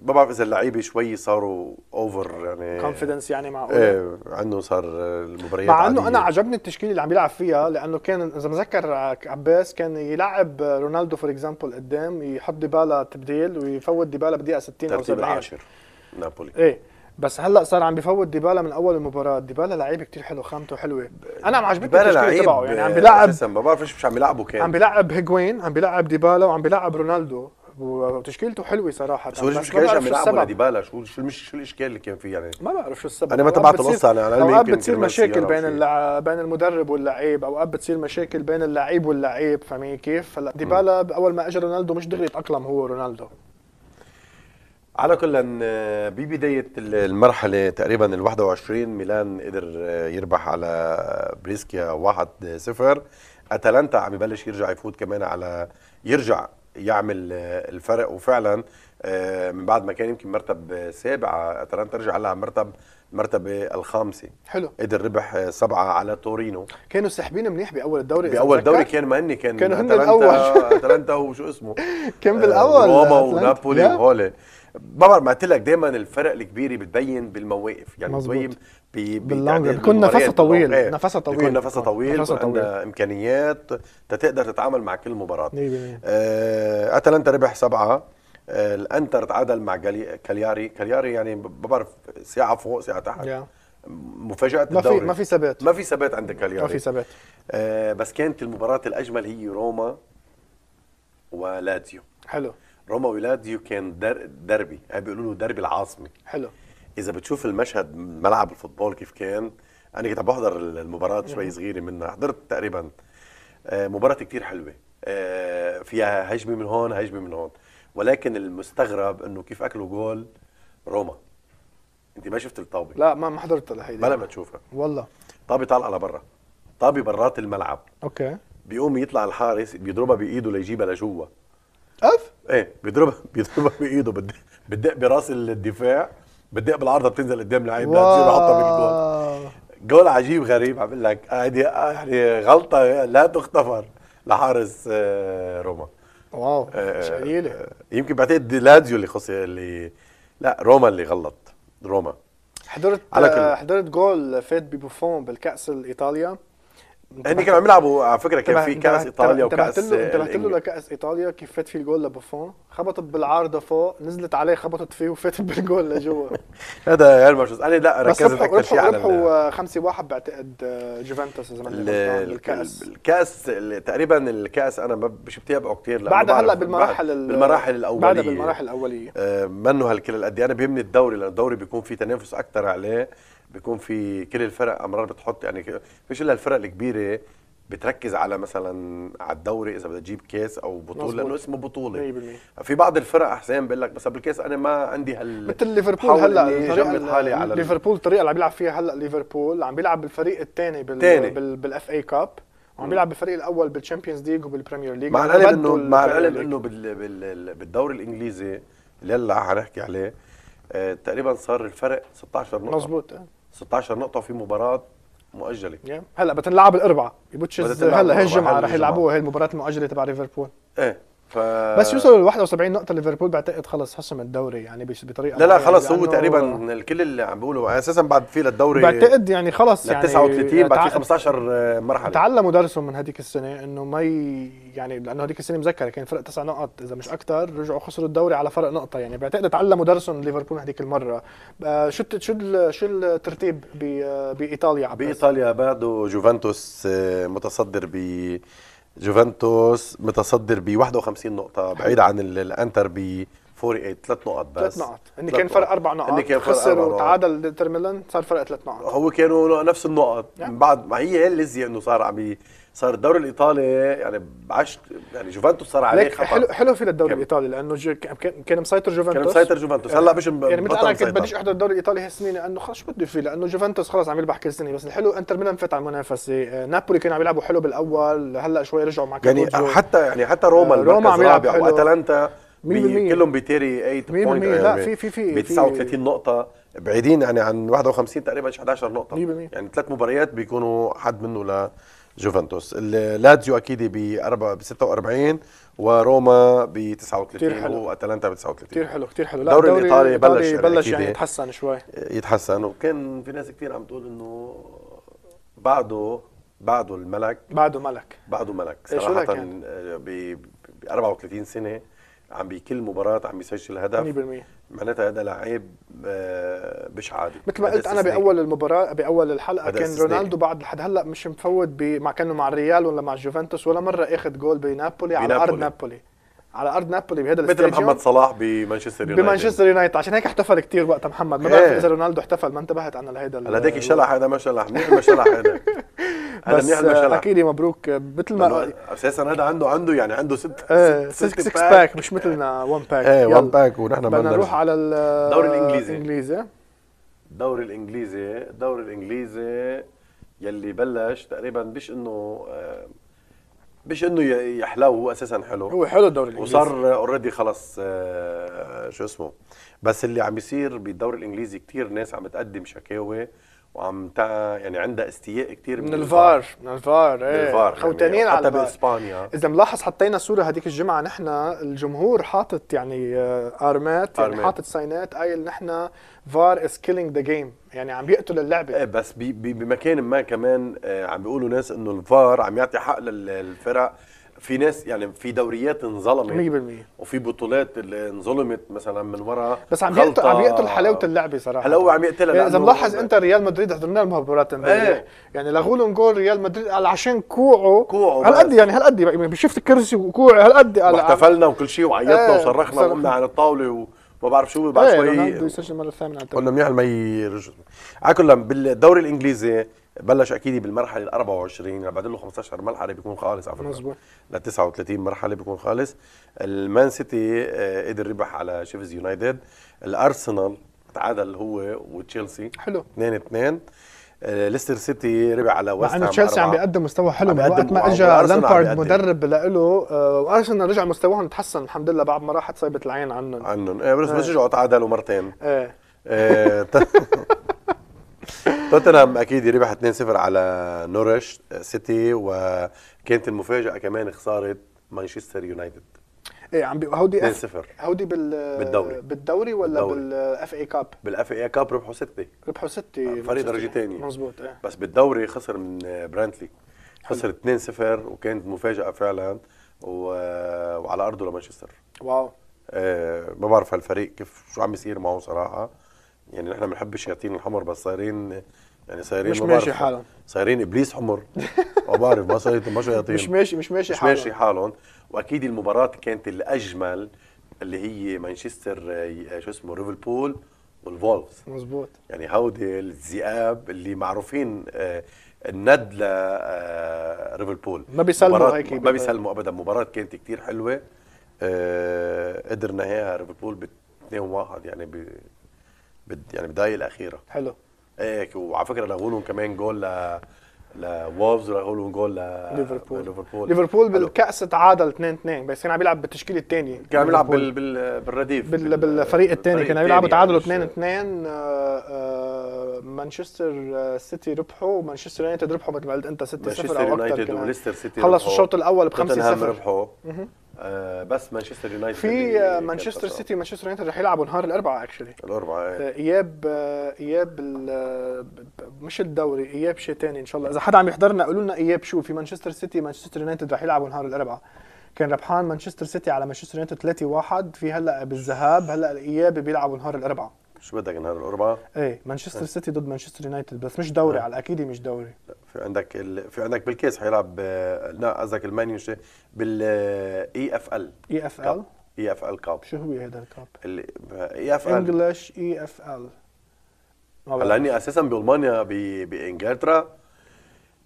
Speaker 1: ما بعرف اذا اللعيبه شوي صاروا اوفر يعني كونفيدنس يعني معقول ايه عنده صار المباريات مع انه انا
Speaker 2: عجبني التشكيله اللي عم يلعب فيها لانه كان اذا مذكر آه، عباس كان يلعب آه، رونالدو فور اكزامبل قدام يحط ديبالا تبديل ويفوت ديبالا بدقيقه 60 او 70 ترتيب العاشر نابولي ايه بس هلا صار عم بفوت ديبالا من اول المباراه ديبالا لعيب كتير حلو خامته حلوه انا عم عجبتني التشكيل تبعه يعني عم بيلعب
Speaker 1: ما بعرف ايش مش عم بيلعبه كان عم
Speaker 2: بيلعب هيجوين عم بيلعب ديبالا وعم بيلعب رونالدو وتشكيلته حلوه صراحه بس هو مش كانش عم يلعبوا
Speaker 1: ديبالا شو شو مش شو الاشكال اللي كان فيه يعني ما
Speaker 2: بعرف شو السبب انا ما تبعت القصه انا على علمي اوقات بتصير مشاكل بين بين المدرب واللعيب اوقات بتصير مشاكل بين اللعيب واللعيب فاهمين كيف هلا ديبالا اول ما اجى رونالدو مش دغري تاقلم هو رونالدو
Speaker 1: على كل آه، ببدايه المرحله تقريبا ال 21 ميلان قدر آه، يربح على بريسكيا 1-0 اتلانتا عم يبلش يرجع يفوت كمان على يرجع يعمل آه، الفرق وفعلا من بعد ما كان يمكن مرتب سابعة اتلانتا رجع هلا مرتب المرتبة الخامسة حلو قدر ربح سبعة على تورينو كانوا ساحبين
Speaker 2: منيح بأول الدوري بأول الدوري كان ما هني كان كانوا هن الأول اتلانتا
Speaker 1: وشو اسمه
Speaker 2: كان بالأول روما ونابولي
Speaker 1: وهولي ما بعرف ما قلت لك دايما الفرق الكبيره بتبين بالمواقف يعني بتبين باللونج يعني بيكون نفسها طويل نفسها طويل بيكون نفسها طويل نفسها طويل امكانيات تقدر تتعامل مع كل مباراه 100% آه اتلانتا ربح سبعه آه الانتر تعادل مع كالياري كالياري يعني ما بعرف ساعه فوق ساعه تحت yeah. مفاجاه ما الدوري في ما في ثبات ما في ثبات عند كالياري ما في ثبات آه بس كانت المباراه الاجمل هي روما ولاتيو حلو روما ولاد يو كان در دربي يعني بيقولوا له دربي العاصمي حلو اذا بتشوف المشهد ملعب الفوتبول كيف كان انا كنت عم بحضر المباراه شوي صغيره منها حضرت تقريبا آه، مباراه كثير حلوه آه، فيها هجمه من هون هجمه من هون ولكن المستغرب انه كيف اكلوا جول روما انت ما شفت الطابه لا ما ما حضرت لهيدي بلا ما تشوفها والله طابه طالعه لبرا طابه برات الملعب اوكي بيقوم يطلع الحارس بيضربها بايده ليجيبها لجوا اف ايه بيضربها بيضربها بايده بتدق براس الدفاع بتدق بالعارضه بتنزل قدام لعيب بتصير حاطه بالجول جول عجيب غريب عم لك آه، آه، يعني غلطه لا تغتفر لحارس آه، روما واو شقيله يمكن بعتقد لازيو اللي خص اللي لا روما اللي غلط روما حضرت
Speaker 2: حضرت جول فات ببوفون بالكاس الايطاليا هني يعني كانوا عم يلعبوا على فكره كان في كاس ايطاليا وكاس انت انتبهت له لكاس ايطاليا كيف فات فيه الجول لبوفون خبطت بالعارضه فوق نزلت عليه خبطت فيه وفاتت بالجول لجوا
Speaker 1: هذا غير مرشوز انا لا ركزت اكثر شيء على ربحوا
Speaker 2: 5 آه، 1 بعتقد آه، جوفنتوس اذا ماني
Speaker 1: بالكاس الكاس تقريبا الكاس انا مش بتابعه كثير بعد هلا بالمراحل بالمراحل الاوليه بعد بالمراحل الاوليه آه، منه هالكل قد انا بيهمني الدوري لانه الدوري بيكون في تنافس اكثر عليه بيكون في كل الفرق امرار بتحط يعني فيش الا الفرق الكبيره بتركز على مثلا على الدوري اذا بدها تجيب كاس او بطوله لانه اسمه بطوله 100% في بعض الفرق حسين بقول لك بس بالكاس انا ما عندي هال مثل ليفربول هلا جمد حالي على ليفربول
Speaker 2: الطريقه اللي عم بيلعب فيها هلا ليفربول عم بيلعب بالفريق الثاني بال... بالاف اي كاب وعم بيلعب بالفريق الاول بالتشامبيونز ليج وبالبريمير ليج مع العلم انه مع العلم انه
Speaker 1: بالدوري الانجليزي اللي هلا حنحكي عليه آه، تقريبا صار الفرق 16 نقطه مزبوط إيه. 16 نقطه في مباراه مؤجله yeah.
Speaker 2: هلا بتنلعب الاربعاء
Speaker 1: بوتشز هلا هي رح يلعبوها
Speaker 2: هي المباراه المؤجله تبع ليفربول
Speaker 1: ايه ف... بس يوصل
Speaker 2: ل 71 نقطه ليفربول بعتقد خلص حسم الدوري يعني بطريقه لا لا خلص هو تقريبا
Speaker 1: الكل اللي عم بيقولوا اساسا بعد في للدوري بعتقد
Speaker 2: يعني خلص يعني 39 بعد في 15 آه،
Speaker 1: مرحله تعلموا
Speaker 2: درسهم من هذيك السنه انه ما يعني لانه هذيك السنه مذكره كان فرق تسع نقط اذا مش اكثر رجعوا خسروا الدوري على فرق نقطه يعني بعتقد تعلموا درسهم ليفربول هذيك المره آه، شو شو شو الترتيب آه، بايطاليا
Speaker 1: بايطاليا بعده جوفنتوس متصدر ب جوفنتوس متصدر ب 51 نقطه بعيد عن الانتر ب 48 ثلاث نقط بس ثلاث نقط هن كان فرق اربع نقط خسر وتعادل
Speaker 2: انتر ميلان صار فرق ثلاث نقط
Speaker 1: هو كانوا نفس النقط يعني. بعد ما هي هي اللزيه انه صار عم صار الدوري الايطالي يعني بعشت يعني جوفنتوس صار عليه خطر حلو حلو في الدوري الايطالي
Speaker 2: لانه جو كان مسيطر جوفنتوس كان مسيطر جوفنتوس هلا مش يعني مثل انا كنت بديش احضر الدوري الايطالي هالسنين لانه خلص شو فيه لانه جوفنتوس خلص عم يربح كل سنه بس الحلو انتر ميلان فات على المنافسه آه، نابولي كانوا عم يلعبوا حلو بالاول هلا شوي رجعوا مع يعني حتى يعني حتى روما آه، روما عم يلعب واتلانتا
Speaker 1: كلهم بتيري 8 بوينت لا يعني في في في ب 39 نقطه بعيدين يعني عن 51 تقريبا 11 نقطه يعني ثلاث مباريات بيكونوا حد منه ل جوفنتوس لاتزيو اكيد ب 46 وروما ب 39 واتلانتا ب 39 كثير حلو كثير حلو الدوري الايطالي بلش يعني بلش يعني يتحسن شوي يتحسن وكان في ناس كثير عم تقول انه بعده بعده الملك بعده ملك بعده ملك إيه، صراحه يعني؟ آه، ب 34 سنه عم بكل مباراه عم بيسجل هدف 100% معناتها هذا لعيب مش آه، عادي مثل ما قلت انا باول المباراه باول الحلقه كان رونالدو
Speaker 2: بعد لحد هلا مش مفوت مع كانه مع الريال ولا مع جوفنتوس ولا مره اخذ جول بنابولي على ارض نابولي على ارض نابولي بهذا مثل محمد
Speaker 1: صلاح بمانشستر يونايتد بمانشستر
Speaker 2: يونايتد عشان هيك احتفل كثير وقتها محمد ما بعرف إيه. اذا رونالدو احتفل ما انتبهت انا لهيدا هلا ديك شلح
Speaker 1: هذا ما شلح منيح ما شلح هذا بس منيح شلح اكيد مبروك مثل ما اساسا هذا عنده عنده يعني عنده ست إيه، ست, ست سكس باك مش مثلنا
Speaker 2: ون باك ايه ون باك ونحن بدنا نروح على الدوري الانجليزي
Speaker 1: الانجليزي الدوري الانجليزي الدوري الانجليزي يلي بلش تقريبا مش انه آه، مش انه يحلو هو اساسا حلو هو حلو الدوري الانجليزي وصار اوريدي خلص آه، شو اسمه بس اللي عم بيصير بالدوري الانجليزي كثير ناس عم بتقدم شكاوى وعم تا يعني عندها استياء كثير من, من الفار من الفار ايه الفار يعني، خوتانين يعني على حتى باسبانيا
Speaker 2: اذا ملاحظ حطينا صوره هذيك الجمعه نحن الجمهور حاطط يعني ارمات آه، يعني حاطط ساينات قايل نحن فار از كيلينج ذا جيم
Speaker 1: يعني عم بيقتل اللعبه ايه بس بي بي بمكان ما كمان آه، عم بيقولوا ناس انه الفار عم يعطي حق للفرق في ناس يعني في دوريات انظلمت 100% وفي بطولات اللي انظلمت مثلا من ورا بس عم يقتل عم يقتل حلاوه
Speaker 2: اللعبه صراحه هلا هو عم يقتلها إيه، اذا ملاحظ انت ريال مدريد حضرنا لهم مباراه إيه. ايه يعني لغوا لهم جول ريال مدريد قال عشان
Speaker 1: كوعه كوعه هالقد يعني هالقد
Speaker 2: يعني شفت الكرسي وكوعه هالقد واحتفلنا وكل
Speaker 1: شيء وعيطنا ايه وصرخنا وقمنا على الطاوله و... ما بعرف شو بعد إيه، شوي بده يسجل مره الثامنه على قلنا منيح ما يرجع على كل بالدوري الانجليزي بلش اكيد بالمرحله ال 24 بعد له 15 مرحله بيكون خالص على فكره مظبوط ل 39 مرحله بيكون خالص المان سيتي آه، قدر ربح على شيفز يونايتد الارسنال تعادل هو وتشيلسي حلو 2 2 آه، ليستر سيتي ربح على ويست هام تشيلسي عم بيقدم
Speaker 2: مستوى حلو من وقت ما آه، اجى لامبارد مدرب لإله وارسنال رجع مستواهم تحسن الحمد لله بعد ما راحت صيبت العين عنهم عنهم
Speaker 1: إيه،, ايه بس رجعوا تعادلوا مرتين ايه, إيه، توتنهام اكيد ربح 2-0 على نورش سيتي وكانت المفاجاه كمان خساره مانشستر يونايتد
Speaker 2: ايه عم هودي 2-0 هودي بال بالدوري بالدوري ولا
Speaker 1: بالاف اي كاب؟ بالاف اي كاب ربحوا سته
Speaker 2: ربحوا سته آه، فريق درجه ثانيه مزبوط ايه
Speaker 1: بس بالدوري خسر من برانتلي خسر 2-0 وكانت مفاجاه فعلا و... وعلى ارضه لمانشستر واو ايه ما بعرف هالفريق كيف شو عم يصير معه صراحه يعني نحن بنحب الشياطين الحمر بس صايرين يعني صايرين مش ماشي حالهم صايرين ابليس حمر ما بعرف ما صايرين ما شياطين مش ماشي مش ماشي مش ماشي حالهم واكيد المباراه كانت الاجمل اللي هي مانشستر آه، شو اسمه ليفربول والفولفز مزبوط يعني هودي الذئاب اللي معروفين آه، الند آه، ليفربول ما بيسلموا هيك ما بيسلموا ابدا مباراه كانت كثير حلوه قدر نهاها ليفربول يعني ب 2-1 يعني يعني بداية الاخيره حلو ايه وعلى فكره لغوا لهم كمان جول ل لوولفز لهم جول ليفربول ليفربول ليفربول
Speaker 2: بالكاس تعادل 2 2 بس كان عم يلعب بالتشكيله الثانيه كان عم يلعب بال... بالرديف بال... بالفريق الثاني كان عم يلعب تعادلوا 2 2 مانشستر سيتي ربحوا مانشستر يونايتد ربحوا مثل ما قلت انت 6 0 او اكثر مانشستر يونايتد وليستر سيتي خلصوا الشوط الاول ب 5 0
Speaker 1: ربحوا آه، بس مانشستر يونايتد في آه، مانشستر سيتي
Speaker 2: مانشستر يونايتد رح يلعبوا نهار الاربعاء اكشلي
Speaker 1: الاربعاء ايه.
Speaker 2: آه، اياب اياب مش الدوري اياب شيء ثاني ان شاء الله اذا حدا عم يحضرنا قولوا لنا اياب شو في مانشستر سيتي مانشستر يونايتد رح يلعبوا نهار الاربعاء كان ربحان مانشستر سيتي على مانشستر يونايتد 3-1 في هلا بالذهاب هلا الاياب بيلعبوا نهار الاربعاء
Speaker 1: شو بدك نهار الاربعاء؟ ايه مانشستر إيه.
Speaker 2: سيتي ضد مانشستر يونايتد بس مش دوري آه. على الاكيد مش دوري لا
Speaker 1: في عندك ال... في عندك بالكاس حيلعب لا قصدك المان بال اي اف ال اي اف ال اي اف ال كاب شو
Speaker 2: هو هذا الكاب؟ اي اف ال انجلش اي اف ال
Speaker 1: هلا هني اساسا بالمانيا بانجلترا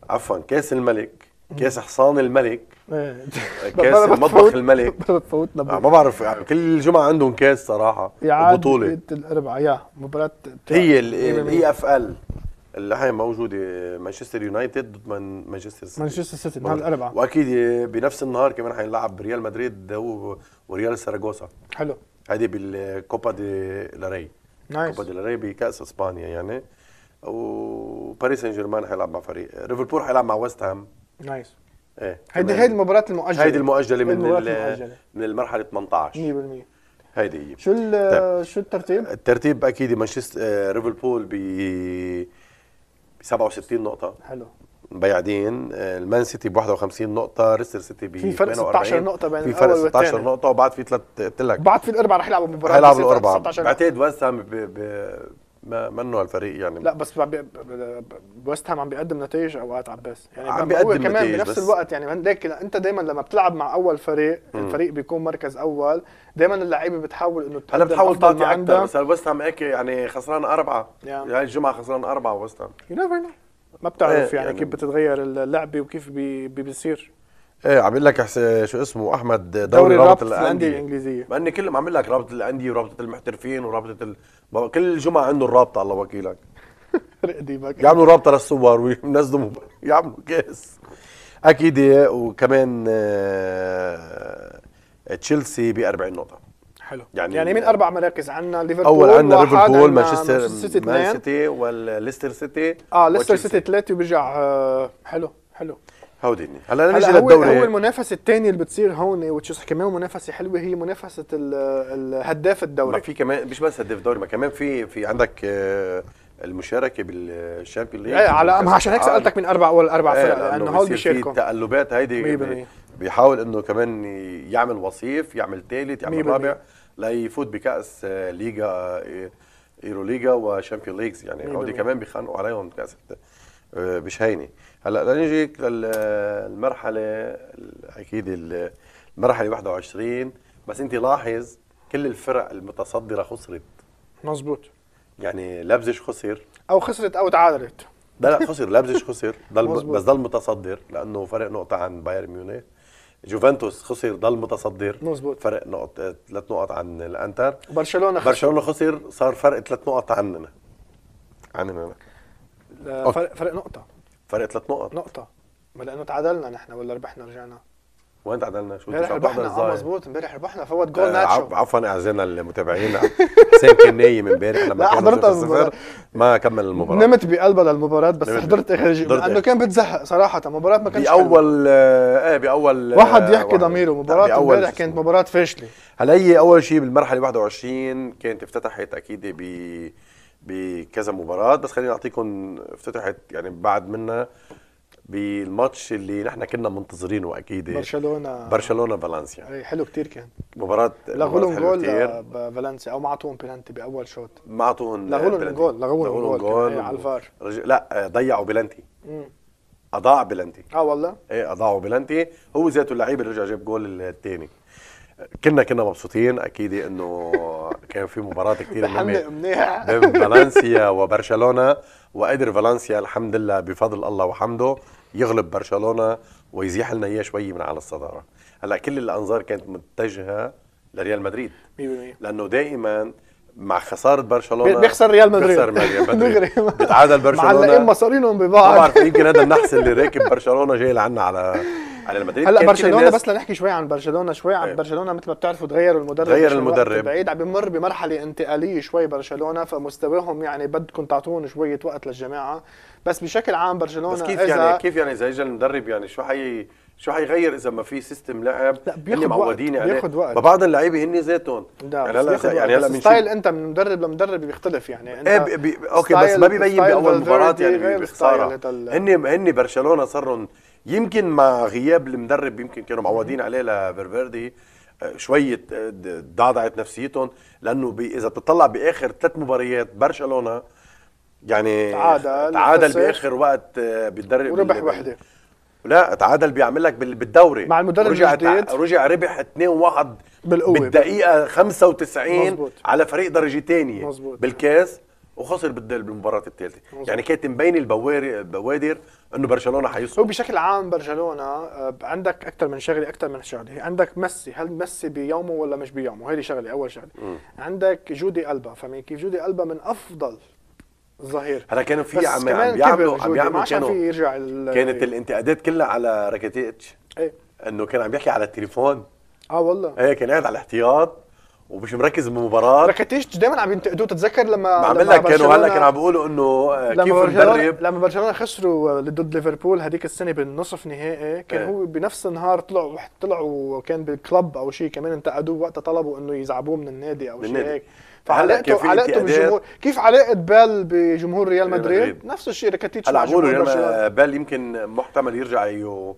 Speaker 1: عفوا كاس الملك كاس حصان الملك إيه. كاس مطبخ الملك بتفوتنا آه، ما بعرف يعني كل جمعه عندهم كاس صراحه بطوله
Speaker 2: الاربعاء يا مباراه هي الاي
Speaker 1: اف ال اللي هي موجوده مانشستر يونايتد ضد مانشستر سيتي مانشستر سيتي نهار الاربعاء واكيد بنفس النهار كمان حيلعب ريال مدريد هو وريال ساراغوسا حلو هذه بالكوبا دي لاري نايس كوبا دي لاري بكاس اسبانيا يعني وباريس سان جيرمان حيلعب مع فريق ليفربول حيلعب مع ويست هام نايس ايه هيدي هيدي المباريات
Speaker 2: المؤجله هيدي المؤجله من المؤجلة.
Speaker 1: من المرحله 18 100% هيدي هي شو طيب.
Speaker 2: شو الترتيب؟
Speaker 1: الترتيب اكيد مانشستر آه، ليفربول ب 67 نقطه حلو بعيدين آه، المان سيتي ب 51 نقطة، ريستر سيتي ب في فرق 16 نقطة بين في فرق 16 نقطة وبعد في ثلاث قلت لك بعد في الأربعة
Speaker 2: رح يلعبوا مباراة يلعبوا الأربعة بعتقد
Speaker 1: وسام ما منه هالفريق يعني لا
Speaker 2: بس ويست هام عم بيقدم نتائج اوقات عباس يعني عم بيقدم كمان بنفس الوقت يعني ليك انت دايما لما بتلعب مع اول فريق م. الفريق بيكون مركز اول دايما
Speaker 1: اللعيبه بتحاول انه هلا بتحاول تعطي اكثر بس ويست هام هيك يعني خسران اربعه يعني هاي الجمعه خسران اربعه ويست هام يو نيفر نو
Speaker 2: ما بتعرف يعني, يعني كيف يعني بتتغير اللعبه وكيف بي
Speaker 1: بيصير ايه عامل لك شو اسمه احمد دوري, دوري رابطه الانديه الانجليزيه مع اني كل ما عامل لك رابطه الانديه ورابطه المحترفين ورابطه ال... كل جمعه عنده الرابطه الله وكيلك رقديمك يعملوا رابطه للصور وينزلوا يعملوا كاس اكيد وكمان آه، تشيلسي ب 40 نقطه حلو يعني يعني من اربع
Speaker 2: مراكز عندنا ليفربول اول عندنا ليفربول مانشستر سيتي مان
Speaker 1: سيتي والليستر سيتي اه ليستر سيتي
Speaker 2: ثلاثه وبيرجع آه، حلو حلو
Speaker 1: هوديني هلا نيجي للدوري هو
Speaker 2: المنافسه الثانيه اللي بتصير هون وتشيز كمان منافسه حلوه هي منافسه الهداف
Speaker 1: الدوري ما في كمان مش بس هداف الدوري ما كمان في في عندك آه، المشاركه بالشامبيون ليج ايه على ما عشان هيك آه، سالتك من اربع اول اربع إيه، فرق لانه هول بيشاركوا في تقلبات هيدي بيحاول انه كمان يعمل وصيف يعمل ثالث يعمل رابع ليفوت بكاس آه، ليغا ايرو ليغا وشامبيون ليجز يعني هودي كمان بيخانقوا عليهم كاس مش هينه هلا لنجيك للمرحله اكيد المرحله 21 بس انت لاحظ كل الفرق المتصدره خسرت مزبوط يعني لبزش خسر
Speaker 2: او خسرت او تعادلت
Speaker 1: لا لا خسر لبزش خسر ضل بس ضل متصدر لانه فرق نقطه عن بايرن ميونخ جوفنتوس خسر ضل متصدر مزبوط فرق نقط آه، ثلاث نقط عن الانتر برشلونه خسر برشلونه خسر صار فرق ثلاث نقط عننا عننا فرق, فرق نقطه فرق ثلاث نقط نقطة
Speaker 2: ما لأنه تعادلنا نحن ولا ربحنا رجعنا
Speaker 1: وين تعادلنا شو امبارح ربحنا اه
Speaker 2: مظبوط امبارح ربحنا فوت جول آه ناتشو
Speaker 1: عفوا اعزائنا المتابعين حسين كان نايم امبارح لما كنت حضرت الصفر ما كمل المباراة
Speaker 2: نمت بقلبها للمباراة بس حضرت اخر شيء لانه كان بتزهق صراحة مباراة ما كانتش بأول
Speaker 1: آه، ايه بأول آه، واحد يحكي ضميره مباراة امبارح
Speaker 2: كانت مباراة فاشلة
Speaker 1: هلا هي اول شيء بالمرحلة 21 كانت افتتحت اكيد ب بكذا مباراه بس خليني اعطيكم افتتحت يعني بعد منا بالماتش اللي نحن كنا منتظرينه اكيد برشلونه برشلونه فالنسيا
Speaker 2: اي حلو كثير كان
Speaker 1: مباراه لغولهم جول آه،
Speaker 2: فالنسيا او ما اعطوهم بلانتي باول شوط
Speaker 1: ما اعطوهم لغولهم جول لغولهم جول إيه، على الفار لا آه، ضيعوا بلانتي اضاع بلانتي اه والله ايه اضاعوا بلانتي هو ذاته اللعيب اللي رجع جاب جول الثاني كنا كنا مبسوطين اكيد انه كان في مباراه كثير مهمه بين فالنسيا وبرشلونه وقدر فالنسيا الحمد لله بفضل الله وحمده يغلب برشلونه ويزيح لنا اياه شوي من على الصداره هلا كل الانظار كانت متجهه لريال مدريد 100% لانه دائما مع خساره برشلونه بيخسر ريال مدريد بيخسر ريال مدريد بيتعادل برشلونه معلقين مصارينهم ببعض ما بعرف يمكن هذا النحس اللي راكب برشلونه جاي لعنا على على مدريد هلا برشلونه بس
Speaker 2: لنحكي شوي عن برشلونه شوي عن إيه. برشلونه مثل ما بتعرفوا تغير المدرب تغير المدرب بعيد عم بمر بمرحله انتقاليه شوي برشلونه فمستواهم يعني بدكم تعطون شويه وقت للجماعه بس بشكل عام برشلونه بس كيف يعني
Speaker 1: كيف يعني اذا اجى المدرب يعني شو حي شو حيغير اذا ما في سيستم لعب لا بياخد وقت. يعني بياخد وقت بعض اللعيبه هن ذاتهم
Speaker 2: يعني هلا يعني هلا ستايل انت من مدرب لمدرب بيختلف يعني إيه، انت ايه بي اوكي بس ما بيبين باول مباراه يعني بخساره
Speaker 1: هن هن برشلونه صاروا يمكن مع غياب المدرب يمكن كانوا معودين عليه لفيرفيردي آه، شويه آه، ضعضعت نفسيتهم لانه اذا بتطلع باخر ثلاث مباريات برشلونه يعني تعادل تعادل باخر وقت آه، بالدرب وربح وحده لا تعادل بيعمل لك بالدوري مع المدرب رجع الجديد رجع ربح 2-1 بالقوه بالدقيقه 95 مزبوط. على فريق درجه ثانيه بالكاس وخسر بالدل بالمباراه الثالثه يعني كانت مبين البوادر انه برشلونه حيصعد وبشكل عام برشلونه
Speaker 2: آه، عندك اكثر من شغله اكثر من شغله عندك ميسي هل ميسي بيومه ولا مش بيومه هذه شغله اول شغله م. عندك جودي البا فاهمين كيف جودي البا من افضل الظهير
Speaker 1: هلا كانوا في عم عم بيعملوا عم بيعملوا كانوا في
Speaker 2: يرجع كانت
Speaker 1: الانتقادات كلها على راكيتيتش ايه انه كان عم يحكي على التليفون اه والله ايه كان قاعد على الاحتياط ومش مركز بالمباراه
Speaker 2: ركتيش دايما عم ينتقدوه تتذكر لما عم عمل لك كانوا هلا كانوا عم بيقولوا
Speaker 1: انه كيف المدرب
Speaker 2: لما برشلونه خسروا ضد ليفربول هذيك السنه بالنصف نهائي كان اه. هو بنفس النهار طلعوا طلعوا كان بالكلب او شيء كمان انتقدوه وقتها طلبوا انه يزعبوه من النادي او شيء هيك فعلاقته علاقته بالجمهور كيف علاقه بال بجمهور ريال مدريد نفس الشيء ركتيتش هلا عم بيقولوا
Speaker 1: بال يمكن محتمل يرجع يو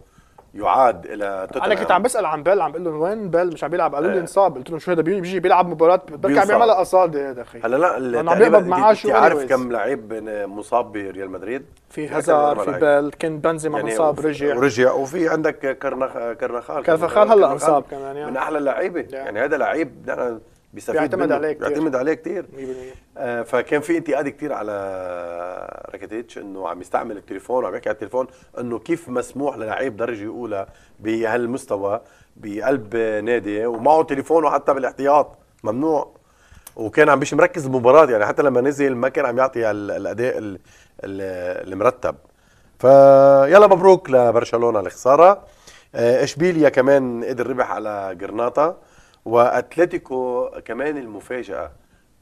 Speaker 1: يعاد الى توتنهام انا كنت عم بسال
Speaker 2: عن بيل عم بقول لهم وين بيل مش عم بيلعب قالوا لي إيه. انصاب قلت لهم شو هذا بيجي بيلعب
Speaker 1: مباراه بترك عم بيعملها
Speaker 2: قصاده يا اخي هلا لا اللي عم معاه شو عارف
Speaker 1: كم لعيب مصاب بريال مدريد في هازار في بيل كان بنزيما يعني مصاب رجع ورجع وفي عندك كرنخ كرنخال كرنخال هلا انصاب كمان يعني من احلى اللعيبه يعني هذا لعيب بيستفيد بيعتمد عليه كثير بيعتمد عليه كتير 100% آه فكان في انتقاد كتير على راكيتيتش انه عم يستعمل التليفون وعم يحكي على التليفون انه كيف مسموح للعيب درجه اولى بهالمستوى بقلب نادي ومعه تليفونه حتى بالاحتياط ممنوع وكان عم بيش مركز المباراة يعني حتى لما نزل ما كان عم يعطي الاداء المرتب فيلا مبروك لبرشلونه الخساره آه، اشبيليا كمان قدر ربح على جرناطه واتلتيكو كمان المفاجاه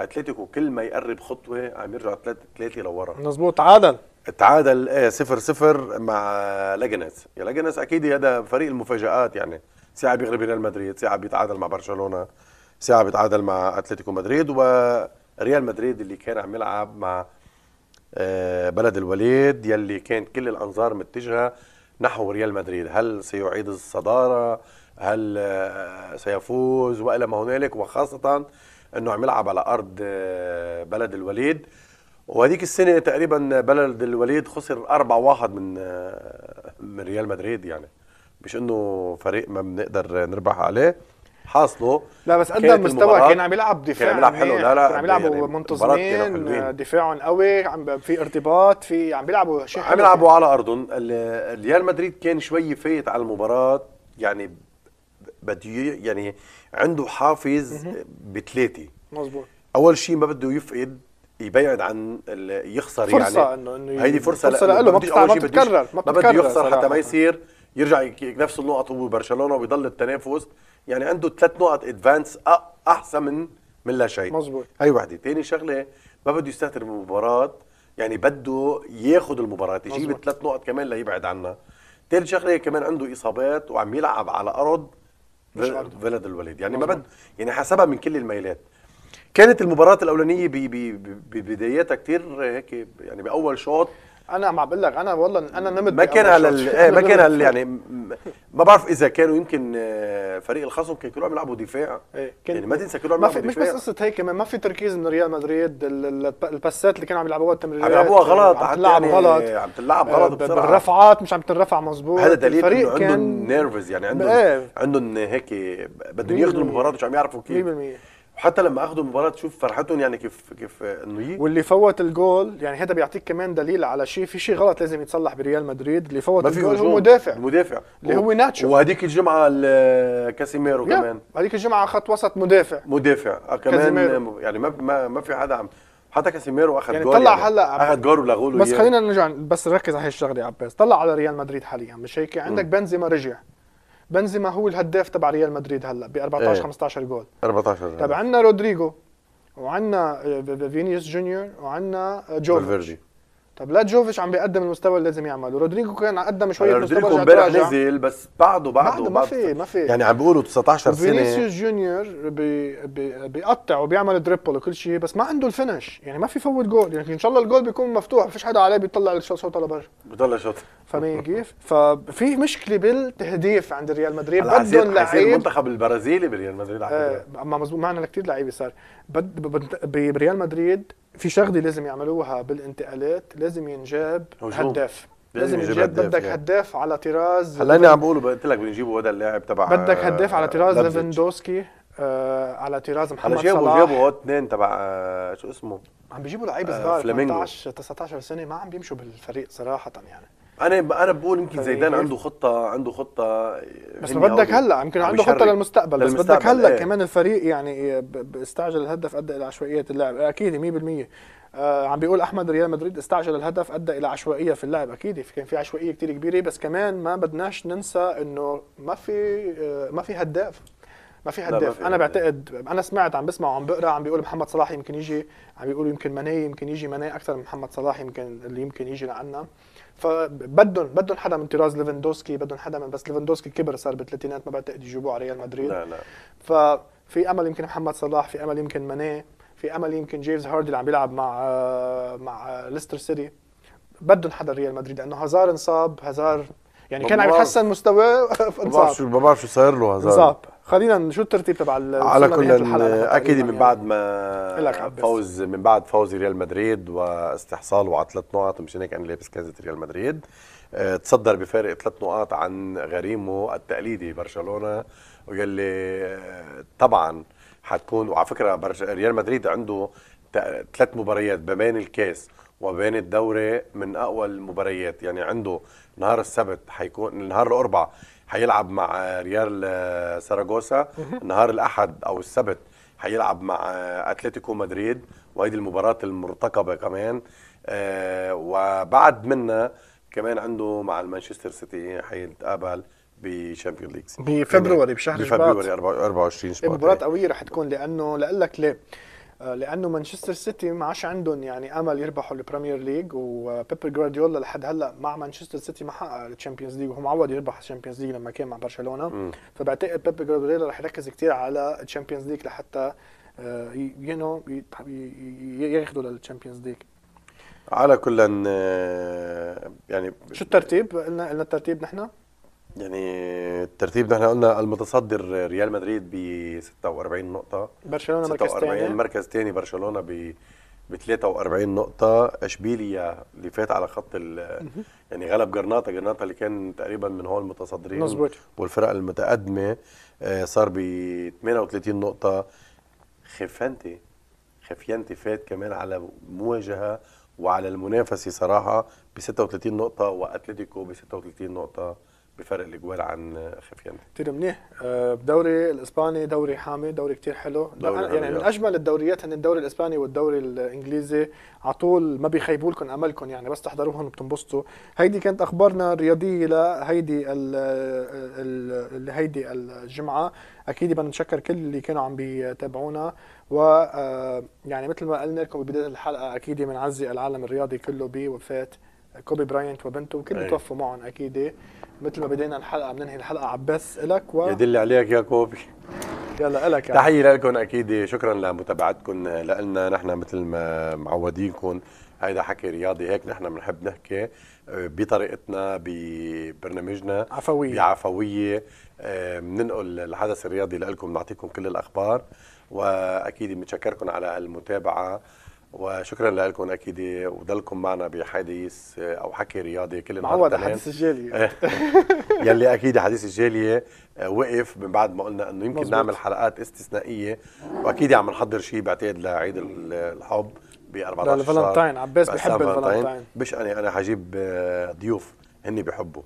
Speaker 1: اتلتيكو كل ما يقرب خطوه عم يرجع ثلاثة ثلاثة لورا مظبوط تعادل تعادل ايه صفر صفر مع لاجنس يا لاجنس اكيد هذا فريق المفاجات يعني ساعه بيغلب ريال مدريد ساعه بيتعادل مع برشلونه ساعه بيتعادل مع اتلتيكو مدريد وريال مدريد اللي كان عم يلعب مع آه، بلد الوليد يلي كانت كل الانظار متجهه نحو ريال مدريد هل سيعيد الصدارة هل آه، سيفوز وإلى ما هنالك وخاصة أنه عم يلعب على أرض آه، بلد الوليد وهذيك السنة تقريبا بلد الوليد خسر 4-1 من آه، من ريال مدريد يعني مش انه فريق ما بنقدر نربح عليه حاصله لا بس قدم مستوى كان عم يلعب دفاع كان عم يلعب حلو لا لا كان عم يلعبوا يعني منتظمين آه،
Speaker 2: دفاعهم قوي عم في ارتباط في عم بيلعبوا شيء عم يلعبوا
Speaker 1: على ارضهم ريال مدريد كان شوي فايت على المباراه يعني بده يعني عنده حافز بثلاثه مزبوط اول شيء ما بده يفقد يبعد عن يخسر يعني. فرصة يعني انه انه هيدي فرصه, فرصة لأنه ما بتتكرر ما بده يخسر حتى ما يصير يرجع نفس النقط هو برشلونه ويضل التنافس يعني عنده ثلاث نقط ادفانس احسن من من لا شيء مزبوط هي وحده ثاني شغله ما بده يستهتر بالمباراه يعني بده ياخذ المباراه يجيب ثلاث نقط كمان ليبعد عنها ثالث شغله كمان عنده اصابات وعم يلعب على ارض بلد الوليد يعني مزبوط. ما بده يعني حسبها من كل الميلات كانت المباراه الاولانيه ببدايتها كثير هيك يعني باول شوط
Speaker 2: انا عم بقول لك انا والله
Speaker 1: انا نمت ما كان على آه، ما كان على يعني ما بعرف اذا كانوا يمكن آه، فريق الخصم كانوا كلهم يلعبوا دفاع إيه يعني ما تنسى كلهم يلعبوا دفاع مش بس
Speaker 2: قصه هيك كمان ما في تركيز من ريال مدريد الباسات اللي كانوا عم يلعبوها التمريرات عم يلعبوها غلط عم تلعب يعني غلط عم تلعب غلط آه، بسرعه بالرفعات مش عم تنرفع مظبوط هذا دليل الفريق عندهم
Speaker 1: نيرفز يعني عندهم إيه. عندهم هيك بدهم ياخذوا المباراه مش عم يعرفوا كيف 100% وحتى لما اخذوا المباراه تشوف فرحتهم يعني كيف كيف انه
Speaker 2: واللي فوت الجول يعني هذا بيعطيك كمان دليل على شيء في شيء غلط لازم يتصلح بريال مدريد اللي فوت الجول هو مدافع
Speaker 1: المدافع اللي هو ناتشو وهذيك الجمعه كاسيميرو كمان هذيك الجمعه خط وسط مدافع مدافع آه، كمان يعني ما ما في حدا عم حتى كاسيميرو اخذ يعني جول طلع يعني هلا اخذ جول ولغوا له بس خلينا
Speaker 2: نرجع بس نركز على هي الشغله يا عباس طلع على ريال مدريد حاليا مش هيك عندك بنزيما رجع بنزيما هو الهداف تبع ريال مدريد هلا ب 14 ايه. 15 جول
Speaker 1: 14 طيب
Speaker 2: عندنا رودريجو وعندنا فينيس جونيور وعندنا جوفيتش طب لا جوفيش عم بيقدم المستوى اللي لازم يعمله رودريجو كان قدم شويه آه، مستوى رودريجو امبارح
Speaker 1: نزل بس بعده بعده بعده ما في ما في يعني عم بيقولوا 19 سنه فينيسيوس
Speaker 2: جونيور بي بي بيقطع وبيعمل دريبل وكل شيء بس ما عنده الفينش يعني ما في فوت جول يعني ان شاء الله الجول بيكون مفتوح ما فيش حدا عليه بيطلع الشوطه لبرا بيطلع شوط فاهمين كيف؟ ففي مشكله بالتهديف عند ريال مدريد بدهم لعيب المنتخب
Speaker 1: البرازيلي بريال مدريد على
Speaker 2: فكره آه، معنا كثير لعيبه صار بريال مدريد في شغله لازم يعملوها بالانتقالات لازم ينجاب هداف لازم يجيب بدك يعني. هداف على طراز هلا انا عم
Speaker 1: بقوله قلت لك بنجيبه هذا اللاعب تبع بدك هداف على طراز آه،
Speaker 2: ليفندوسكي آه على طراز محمد صلاح جابوا جابوا
Speaker 1: اثنين تبع آه شو اسمه عم بيجيبوا لعيبه آه، صغار آه 18 19 سنه ما عم بيمشوا بالفريق صراحه يعني انا انا بقول يمكن زيدان طيب. عنده خطه عنده خطه بس بدك هلا يمكن عنده خطه للمستقبل بس بدك هلا ايه.
Speaker 2: كمان الفريق يعني استعجل الهدف ادى الى إيه عشوائيه اللعب إيه، اكيد 100% آه عم بيقول احمد ريال مدريد استعجل الهدف ادى الى إيه عشوائيه في اللعب اكيد كان في عشوائيه كتير كبيره بس كمان ما بدناش ننسى انه ما في آه، ما في هداف ما في هداف انا بعتقد انا سمعت عم بسمع وعم بقرا عم بيقول محمد صلاح يمكن يجي عم بيقولوا يمكن مناي يمكن يجي مناي اكثر من محمد صلاح يمكن اللي يمكن يجي لعنا فبدهم بدهم حدا من طراز ليفندوسكي بدهم حدا من بس ليفندوسكي كبر صار بالثلاثينات ما بعتقد يجيبوه على ريال مدريد لا لا ففي امل يمكن محمد صلاح في امل يمكن ماني في امل يمكن جيمس هاردي اللي عم بيلعب مع آه، مع آه، ليستر سيتي بدهم حدا ريال مدريد لانه هازار انصاب هازار يعني كان عم يتحسن مستواه انصاب ما
Speaker 1: بعرف شو صاير له هازار انصاب
Speaker 2: خلينا نشوف الترتيب تبع على كل اكيد من يعني.
Speaker 1: بعد ما فوز من بعد فوز ريال مدريد واستحصاله على ثلاث نقط مشان هيك انا لابس كازه ريال مدريد آه، تصدر بفارق ثلاث نقاط عن غريمه التقليدي برشلونه ويلي آه، طبعا حتكون وعلى فكره برش... ريال مدريد عنده ثلاث مباريات ما بين الكاس وبين الدوري من اقوى المباريات يعني عنده نهار السبت حيكون نهار الاربعاء هيلعب مع ريال ساراجوسا نهار الاحد او السبت هيلعب مع اتلتيكو مدريد وهيدي المباراه المرتقبه كمان آه، وبعد منا كمان عنده مع المانشستر سيتي حيتقابل بشامبيون ليج بفبروري بشهر شباط بفبروري 24 شباط مباراة قوية رح تكون لأنه
Speaker 2: لقلك ليه آه، لانه مانشستر سيتي ما عادش عندهم يعني امل يربحوا البريمير ليج وبيب جوارديولا لحد هلا مع مانشستر سيتي ما حقق الشامبيونز ليج وهو معود يربح الشامبيونز ليج لما كان مع برشلونه م. فبعتقد بيب جوارديولا رح يركز كثير على الشامبيونز ليج لحتى يو نو ياخذوا للشامبيونز ليج
Speaker 1: على كل آه، يعني شو الترتيب؟
Speaker 2: قلنا قلنا الترتيب نحن؟
Speaker 1: يعني الترتيب ده احنا قلنا المتصدر ريال مدريد ب 46 نقطة برشلونة مركز تاني مركز تاني برشلونة ب ب 43 نقطة اشبيليا اللي فات على خط ال يعني غلب جرناطة جرناطة اللي كان تقريبا من هو المتصدرين مظبوط والفرق المتقدمة آه، صار ب 38 نقطة خفانتي خفيانتي فات كمان على مواجهة وعلى المنافسة صراحة ب 36 نقطة واتلتيكو ب 36 نقطة بفرق الاجوال عن خفيان
Speaker 2: كثير منيح آه، الدوري الاسباني دوري حامي دوري كثير حلو دوري يعني من اجمل الدوريات هن الدوري الاسباني والدوري الانجليزي على طول ما بيخيبوا لكم املكم يعني بس تحضروهم بتنبسطوا هيدي كانت اخبارنا الرياضيه لهيدي هيدي الجمعه اكيد بدنا نشكر كل اللي كانوا عم بيتابعونا و آه، يعني مثل ما قلنا لكم ببدايه الحلقه اكيد بنعزي العالم الرياضي كله بوفاه كوبي براينت وبنته اللي توفوا معهم اكيد مثل ما بدينا الحلقه بننهي الحلقه عباس الك و يدل
Speaker 1: عليك يا كوبي
Speaker 2: يلا الك يعني. تحيه
Speaker 1: لكم اكيد شكرا لمتابعتكم لنا نحن مثل ما معودينكم هيدا حكي رياضي هيك نحن بنحب نحكي آه، بطريقتنا ببرنامجنا عفويه بعفويه بننقل آه، الحدث الرياضي لكم بنعطيكم كل الاخبار واكيد بنتشكركم على المتابعه وشكرا لكم اكيد وضلكم معنا بحديث او حكي رياضي كل نهار معود حديث الجاليه يلي اكيد حديث الجاليه آه، وقف من بعد ما قلنا انه يمكن مزبوط. نعمل حلقات استثنائيه واكيد عم نحضر شيء بعتقد لعيد الحب ب 14 شهر فالنتاين عباس بحب الفالنتاين مش انا انا حجيب آه، ضيوف هن بحبوا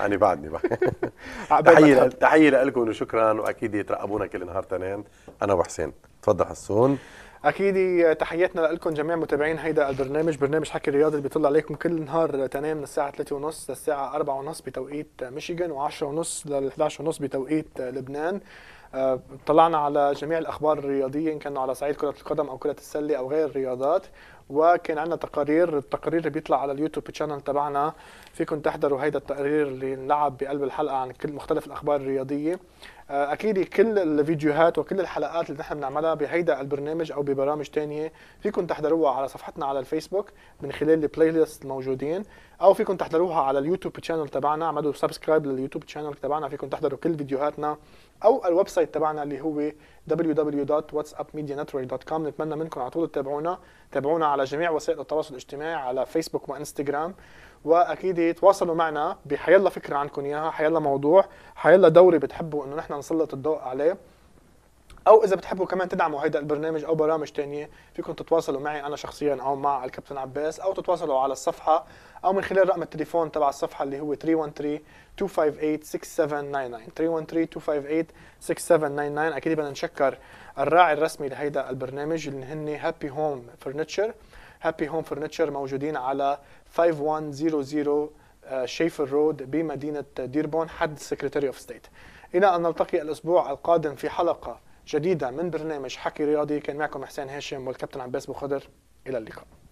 Speaker 1: انا بعدني
Speaker 2: تحيه
Speaker 1: تحيه لكم وشكرا واكيد ترقبونا كل نهار تنين انا وحسين تفضل حسون اكيد تحياتنا لكم جميع متابعين هيدا البرنامج برنامج حكي رياضي اللي بيطلع
Speaker 2: عليكم كل نهار تنام من الساعه 3:30 للساعه 4:30 بتوقيت ميشيغان و10:30 لل 11:30 بتوقيت لبنان آه، طلعنا على جميع الاخبار الرياضيه ان كانوا على صعيد كره القدم او كره السله او غير الرياضات وكان عندنا تقارير التقرير بيطلع على اليوتيوب تشانل تبعنا فيكم تحضروا هيدا التقرير اللي انلعب بقلب الحلقه عن كل مختلف الاخبار الرياضيه آه، اكيد كل الفيديوهات وكل الحلقات اللي نحن بنعملها بهيدا البرنامج او ببرامج تانية فيكم تحضروها على صفحتنا على الفيسبوك من خلال البلاي ليست الموجودين او فيكم تحضروها على اليوتيوب تشانل تبعنا اعملوا سبسكرايب لليوتيوب تشانل تبعنا فيكم تحضروا كل فيديوهاتنا او الويب سايت تبعنا اللي هو www.whatsappmedianetwork.com نتمنى منكم على طول تتابعونا تابعونا على جميع وسائل التواصل الاجتماعي على فيسبوك وانستغرام واكيد تواصلوا معنا بحيلا فكره عندكم اياها حيلا موضوع حيلا دوري بتحبوا انه نحن نسلط الضوء عليه او اذا بتحبوا كمان تدعموا هيدا البرنامج او برامج تانية فيكم تتواصلوا معي انا شخصيا او مع الكابتن عباس او تتواصلوا على الصفحه او من خلال رقم التليفون تبع الصفحه اللي هو 313 258 6799 313 258 6799 اكيد بدنا نشكر الراعي الرسمي لهيدا البرنامج اللي هن هابي هوم فرنتشر هابي هوم فرنتشر موجودين على 5100 شيفر رود بمدينه ديربون حد سكرتيري اوف ستيت الى ان نلتقي الاسبوع القادم في حلقه جديدة من برنامج حكي رياضي كان معكم حسين هاشم والكابتن عباس بوخضر إلى اللقاء